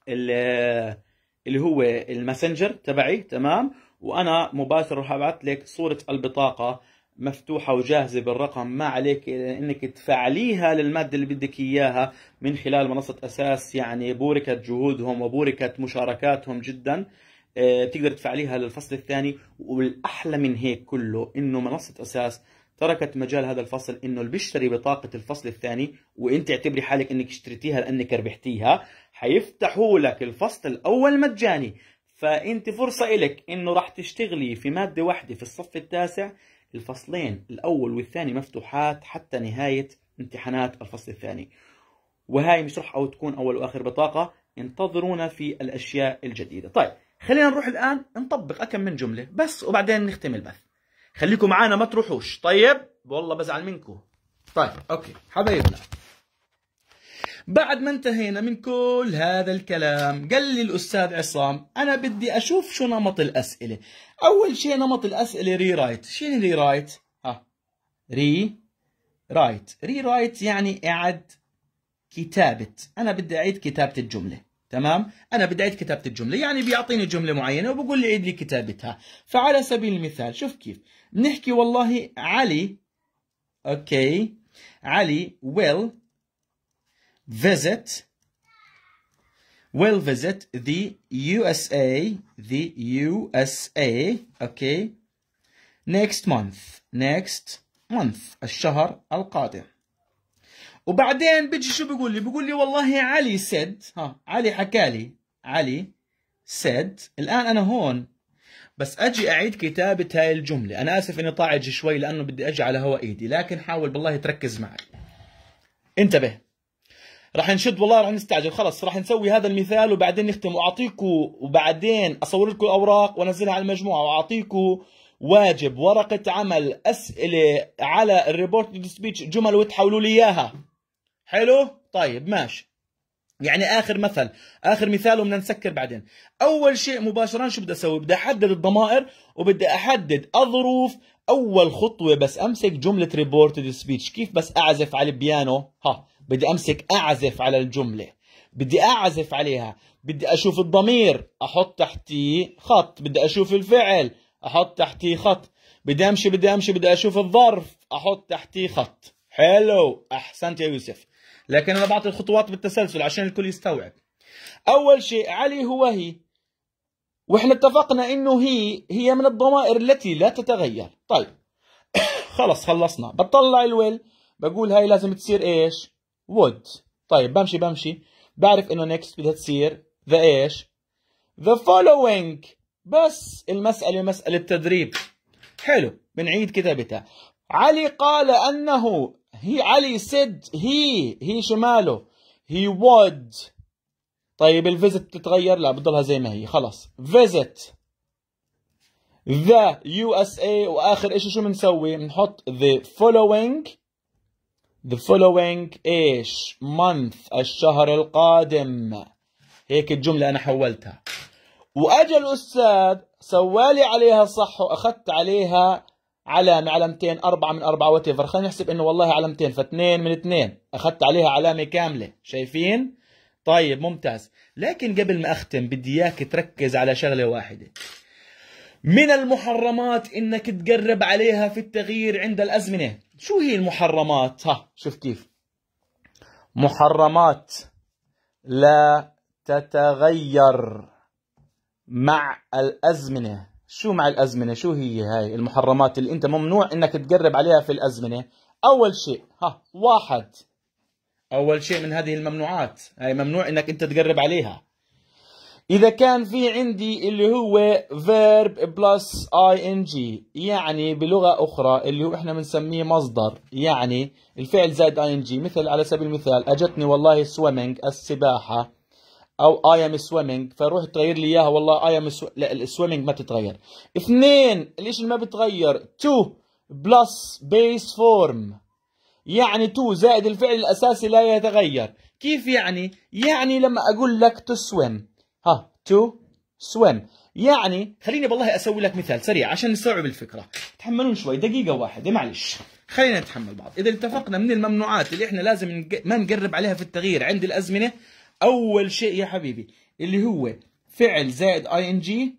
اللي هو الماسنجر تبعي تمام وانا مباشره ابعث لك صوره البطاقه مفتوحة وجاهزة بالرقم ما عليك إلا انك تفعليها للمادة اللي بدك اياها من خلال منصة اساس يعني بوركت جهودهم وبوركت مشاركاتهم جدا بتقدر آه، تفعليها للفصل الثاني والاحلى من هيك كله انه منصة اساس تركت مجال هذا الفصل انه اللي بيشتري بطاقة الفصل الثاني وانت اعتبري حالك انك اشتريتيها لانك ربحتيها حيفتحوا لك الفصل الاول مجاني فانت فرصة الك انه راح تشتغلي في مادة واحدة في الصف التاسع الفصلين الأول والثاني مفتوحات حتى نهاية امتحانات الفصل الثاني وهاي مش راح أو تكون أول وآخر بطاقة انتظرونا في الأشياء الجديدة طيب خلينا نروح الآن نطبق أكم من جملة بس وبعدين نختم البث خليكم معانا ما تروحوش طيب والله بزعل منكم طيب أوكي حبايبنا بعد ما انتهينا من كل هذا الكلام قال لي الأستاذ عصام أنا بدي أشوف شو نمط الأسئلة أول شيء نمط الأسئلة ري رايت شين ري رايت؟ ها ري رايت ري رايت يعني إعد كتابة أنا بدي أعيد كتابة الجملة تمام انا بدي اعيد كتابه الجمله يعني بيعطيني جمله معينه وبقول لي عيد لي كتابتها فعلى سبيل المثال شوف كيف بنحكي والله علي اوكي علي ويل visit will visit the USA, the USA, okay, next month, next month, الشهر القادم. وبعدين بيجي شو بيقول لي؟ بيقول لي والله علي said ها علي حكى لي علي said الآن أنا هون بس أجي أعيد كتابة هاي الجملة، أنا آسف إني طاعج شوي لأنه بدي أجي على هوا إيدي، لكن حاول بالله تركز معي. انتبه راح نشد والله راح نستعجل خلص راح نسوي هذا المثال وبعدين نختم واعطيكم وبعدين اصور لكم الاوراق وانزلها على المجموعه واعطيكم واجب ورقه عمل اسئله على الريبورت سبيتش جمل وتحولوا لي اياها حلو طيب ماشي يعني اخر مثل اخر مثال وبدنا نسكر بعدين اول شيء مباشره شو بدي اسوي بدي احدد الضمائر وبدي احدد الظروف اول خطوه بس امسك جمله ريبورتد سبيتش كيف بس اعزف على البيانو ها بدي امسك اعزف على الجمله بدي اعزف عليها بدي اشوف الضمير احط تحتي خط بدي اشوف الفعل احط تحتي خط بدي امشي بدي امشي بدي اشوف الظرف احط تحتي خط حلو احسنت يا يوسف لكن انا بعطي الخطوات بالتسلسل عشان الكل يستوعب اول شيء علي هو هي واحنا اتفقنا انه هي هي من الضمائر التي لا تتغير طيب خلص خلصنا بطلع الويل بقول هاي لازم تصير ايش would طيب بمشي بمشي بعرف انه next بدها تصير the ايش the following بس المسألة مسألة تدريب حلو بنعيد كتابتها علي قال انه هي علي سد هي هي شماله هي would طيب الفيزت بتتغير لا بتضلها زي ما هي خلص فيزت ذا يو اس اي واخر شيء شو بنسوي بنحط the following the following ايش month الشهر القادم هيك الجملة أنا حولتها وأجا الأستاذ سوالي عليها صح وأخذت عليها علامة علامتين أربعة من أربعة وتيفر خلينا نحسب إنه والله علامتين فاثنين من اثنين أخذت عليها علامة كاملة شايفين؟ طيب ممتاز لكن قبل ما أختم بدي إياك تركز على شغلة واحدة من المحرمات انك تقرب عليها في التغيير عند الازمنه شو هي المحرمات ها شوف كيف محرمات لا تتغير مع الازمنه شو مع الازمنه شو هي هاي المحرمات اللي انت ممنوع انك تقرب عليها في الازمنه اول شيء ها واحد اول شيء من هذه الممنوعات هاي ممنوع انك انت تقرب عليها إذا كان في عندي اللي هو verb plus ing يعني بلغة أخرى اللي هو إحنا بنسميه مصدر يعني الفعل زائد ing مثل على سبيل المثال أجتني والله swimming السباحة أو I am swimming فروح تغير لي إياها والله I am sw... لا السويمنج ما تتغير اثنين ليش ما بتغير to plus base form يعني to زائد الفعل الأساسي لا يتغير كيف يعني؟ يعني لما أقول لك to swim ها تو سويم يعني خليني بالله اسوي لك مثال سريع عشان نستوعب الفكره تحملون شوي دقيقه واحده معلش خلينا نتحمل بعض اذا اتفقنا من الممنوعات اللي احنا لازم ما نقرب عليها في التغيير عند الازمنه اول شيء يا حبيبي اللي هو فعل زائد اي ان جي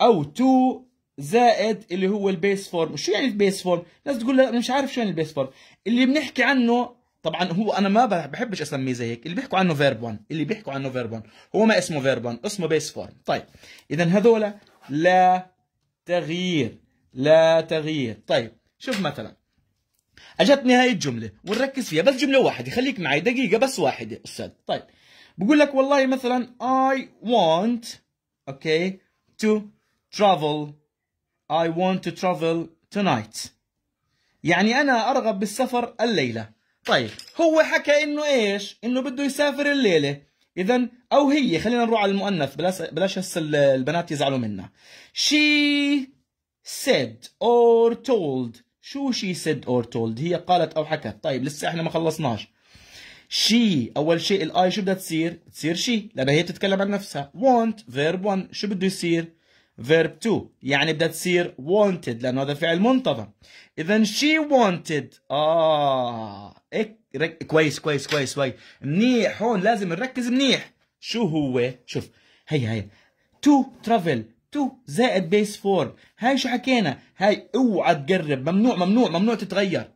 او تو زائد اللي هو البيس فورم شو يعني البيس فورم ناس تقول لا مش عارف شو يعني البيس فورم اللي بنحكي عنه طبعا هو انا ما بحبش اسميه زي هيك اللي بيحكوا عنه فيرب 1 اللي بيحكوا عنه فيرب 1 هو ما اسمه فيرب 1 اسمه بيس فورم طيب اذا هذول لا تغيير لا تغيير طيب شوف مثلا اجتني هاي الجمله ونركز فيها بس جمله واحده خليك معي دقيقه بس واحده استاذ طيب بقول لك والله مثلا I want okay to travel I want to travel tonight يعني انا ارغب بالسفر الليله طيب هو حكى انه ايش انه بده يسافر الليله اذا او هي خلينا نروح على المؤنث بلاش بلاش هسه البنات يزعلوا منا she said or told شو she said or told هي قالت او حكت طيب لسه احنا ما خلصناش she اول شيء الاي شو بدها تصير تصير she لما هي بتتكلم عن نفسها want verb 1 شو بده يصير verb 2 يعني بدها تصير wanted لانه هذا فعل منتظم اذا شي wanted اه إيه رك... كويس كويس كويس كويس منيح هون لازم نركز منيح شو هو شوف هي هي تو ترافل تو زائد بيس فور هاي شو حكينا هاي اوعى تقرب ممنوع ممنوع ممنوع تتغير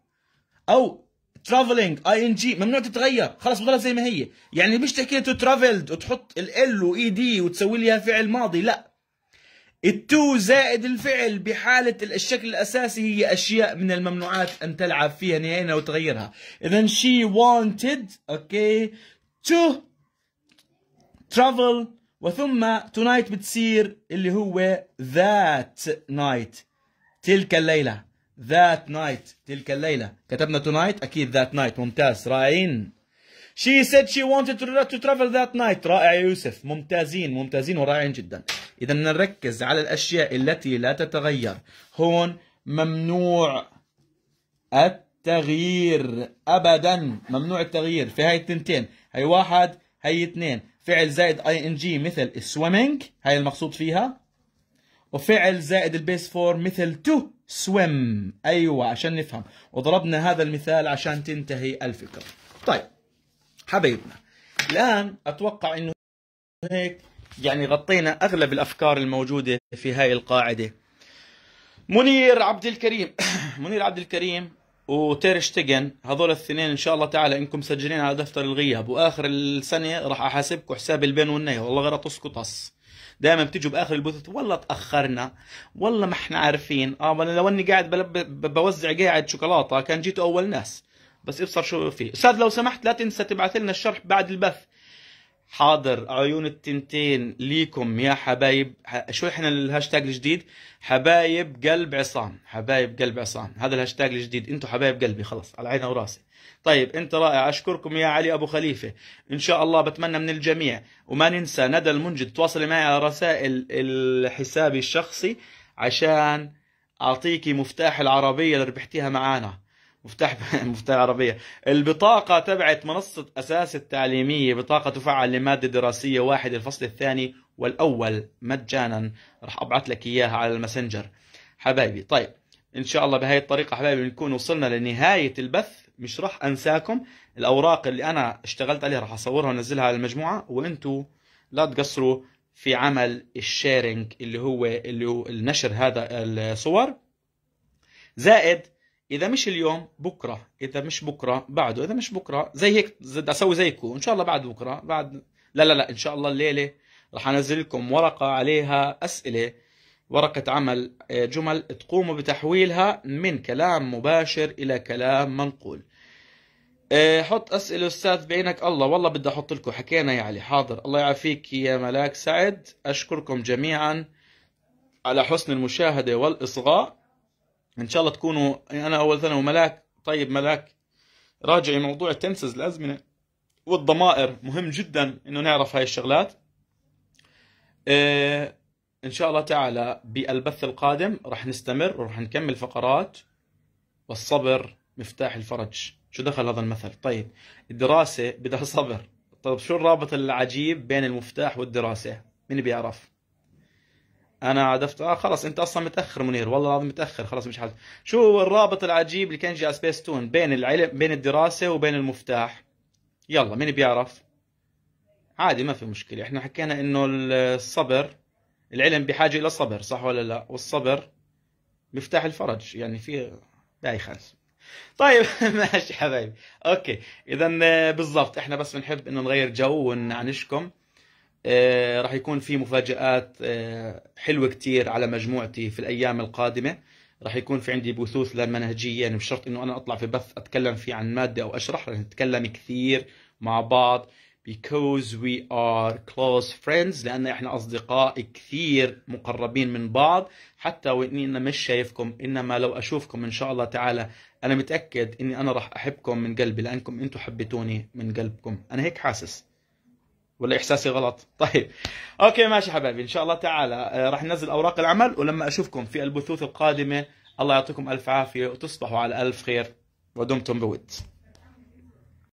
او ترافلينج اي ان جي ممنوع تتغير خلص بضلها زي ما هي يعني مش تحكي تو ترافلد وتحط ال ال واي دي وتسوي لي فعل ماضي لا التو زائد الفعل بحالة الشكل الأساسي هي أشياء من الممنوعات أن تلعب فيها نهائيا أو تغيرها إذا she wanted أوكي okay, to travel وثم tonight بتصير اللي هو that night تلك الليلة that night تلك الليلة كتبنا tonight أكيد that night ممتاز رائعين she said she wanted to travel that night رائع يوسف ممتازين ممتازين ورائعين جدا إذا نركز على الأشياء التي لا تتغير هون ممنوع التغيير أبدا ممنوع التغيير في هاي التنتين هاي واحد هاي اثنين فعل زائد اي ان جي مثل swimming هاي المقصود فيها وفعل زائد البيس فور مثل to swim ايوه عشان نفهم وضربنا هذا المثال عشان تنتهي الفكره طيب حبايبنا الان اتوقع انه هيك يعني غطينا أغلب الأفكار الموجودة في هاي القاعدة منير عبد الكريم منير عبد الكريم وتيرشتجن هذول الاثنين ان شاء الله تعالى انكم مسجلين على دفتر الغياب واخر السنه راح احاسبكم حساب البين والنيه والله غير اص دائما بتيجوا باخر البثوث والله تاخرنا والله ما احنا عارفين اه وانا لو اني قاعد بوزع قاعد شوكولاته كان جيتوا اول ناس بس ابصر شو في استاذ لو سمحت لا تنسى تبعث لنا الشرح بعد البث حاضر عيون التنتين ليكم يا حبايب شو احنا الهاشتاج الجديد حبايب قلب عصام حبايب قلب عصام هذا الهاشتاج الجديد انتم حبايب قلبي خلص على عيني وراسي طيب انت رائع اشكركم يا علي ابو خليفه ان شاء الله بتمنى من الجميع وما ننسى ندى المنجد تواصلي معي على رسائل الحساب الشخصي عشان اعطيكي مفتاح العربيه اللي ربحتيها معانا مفتاح مفتاح عربية البطاقة تبعت منصة أساس التعليمية بطاقة تفعل لمادة دراسية واحد الفصل الثاني والأول مجانا رح أبعث لك إياها على الماسنجر حبايبي طيب إن شاء الله بهاي الطريقة حبايبي بنكون وصلنا لنهاية البث مش راح أنساكم الأوراق اللي أنا اشتغلت عليها راح أصورها وأنزلها على المجموعة وأنتوا لا تقصروا في عمل الشيرنج اللي هو اللي هو النشر هذا الصور زائد اذا مش اليوم بكره اذا مش بكره بعده اذا مش بكره زي هيك بدي اسوي زيكم ان شاء الله بعد بكره بعد لا لا لا ان شاء الله الليله رح انزل لكم ورقه عليها اسئله ورقه عمل آه، جمل تقوموا بتحويلها من كلام مباشر الى كلام منقول آه، حط اسئله استاذ بعينك الله والله بدي احط لكم حكينا يا علي حاضر الله يعافيك يا ملاك سعد اشكركم جميعا على حسن المشاهده والاصغاء ان شاء الله تكونوا يعني انا اول سنه وملاك طيب ملاك راجعي موضوع التنسز الازمنه والضمائر مهم جدا انه نعرف هاي الشغلات إيه، ان شاء الله تعالى بالبث القادم راح نستمر وراح نكمل فقرات والصبر مفتاح الفرج شو دخل هذا المثل طيب الدراسه بدها صبر طيب شو الرابط العجيب بين المفتاح والدراسه مين بيعرف انا عدفت اه خلاص انت اصلا متاخر منير والله العظيم متاخر خلاص مش حد شو الرابط العجيب اللي كان جي على سبيس تون بين العلم بين الدراسه وبين المفتاح يلا مين بيعرف عادي ما في مشكله احنا حكينا انه الصبر العلم بحاجه الى صبر صح ولا لا والصبر مفتاح الفرج يعني في باي خمس طيب ماشي حبايبي اوكي اذا آه، بالضبط احنا بس بنحب انه نغير جو ونعنشكم آه، راح يكون في مفاجآت آه، حلوة كتير على مجموعتي في الأيام القادمة راح يكون في عندي بثوث للمنهجية يعني مش شرط إنه أنا أطلع في بث أتكلم فيه عن مادة أو أشرح رح نتكلم كثير مع بعض because we are close friends لأن إحنا أصدقاء كثير مقربين من بعض حتى وإني أنا مش شايفكم إنما لو أشوفكم إن شاء الله تعالى أنا متأكد إني أنا راح أحبكم من قلبي لأنكم أنتم حبيتوني من قلبكم أنا هيك حاسس ولا احساسي غلط طيب اوكي ماشي حبايبي ان شاء الله تعالى آه، راح ننزل اوراق العمل ولما اشوفكم في البثوث القادمه الله يعطيكم الف عافيه وتصبحوا على الف خير ودمتم بود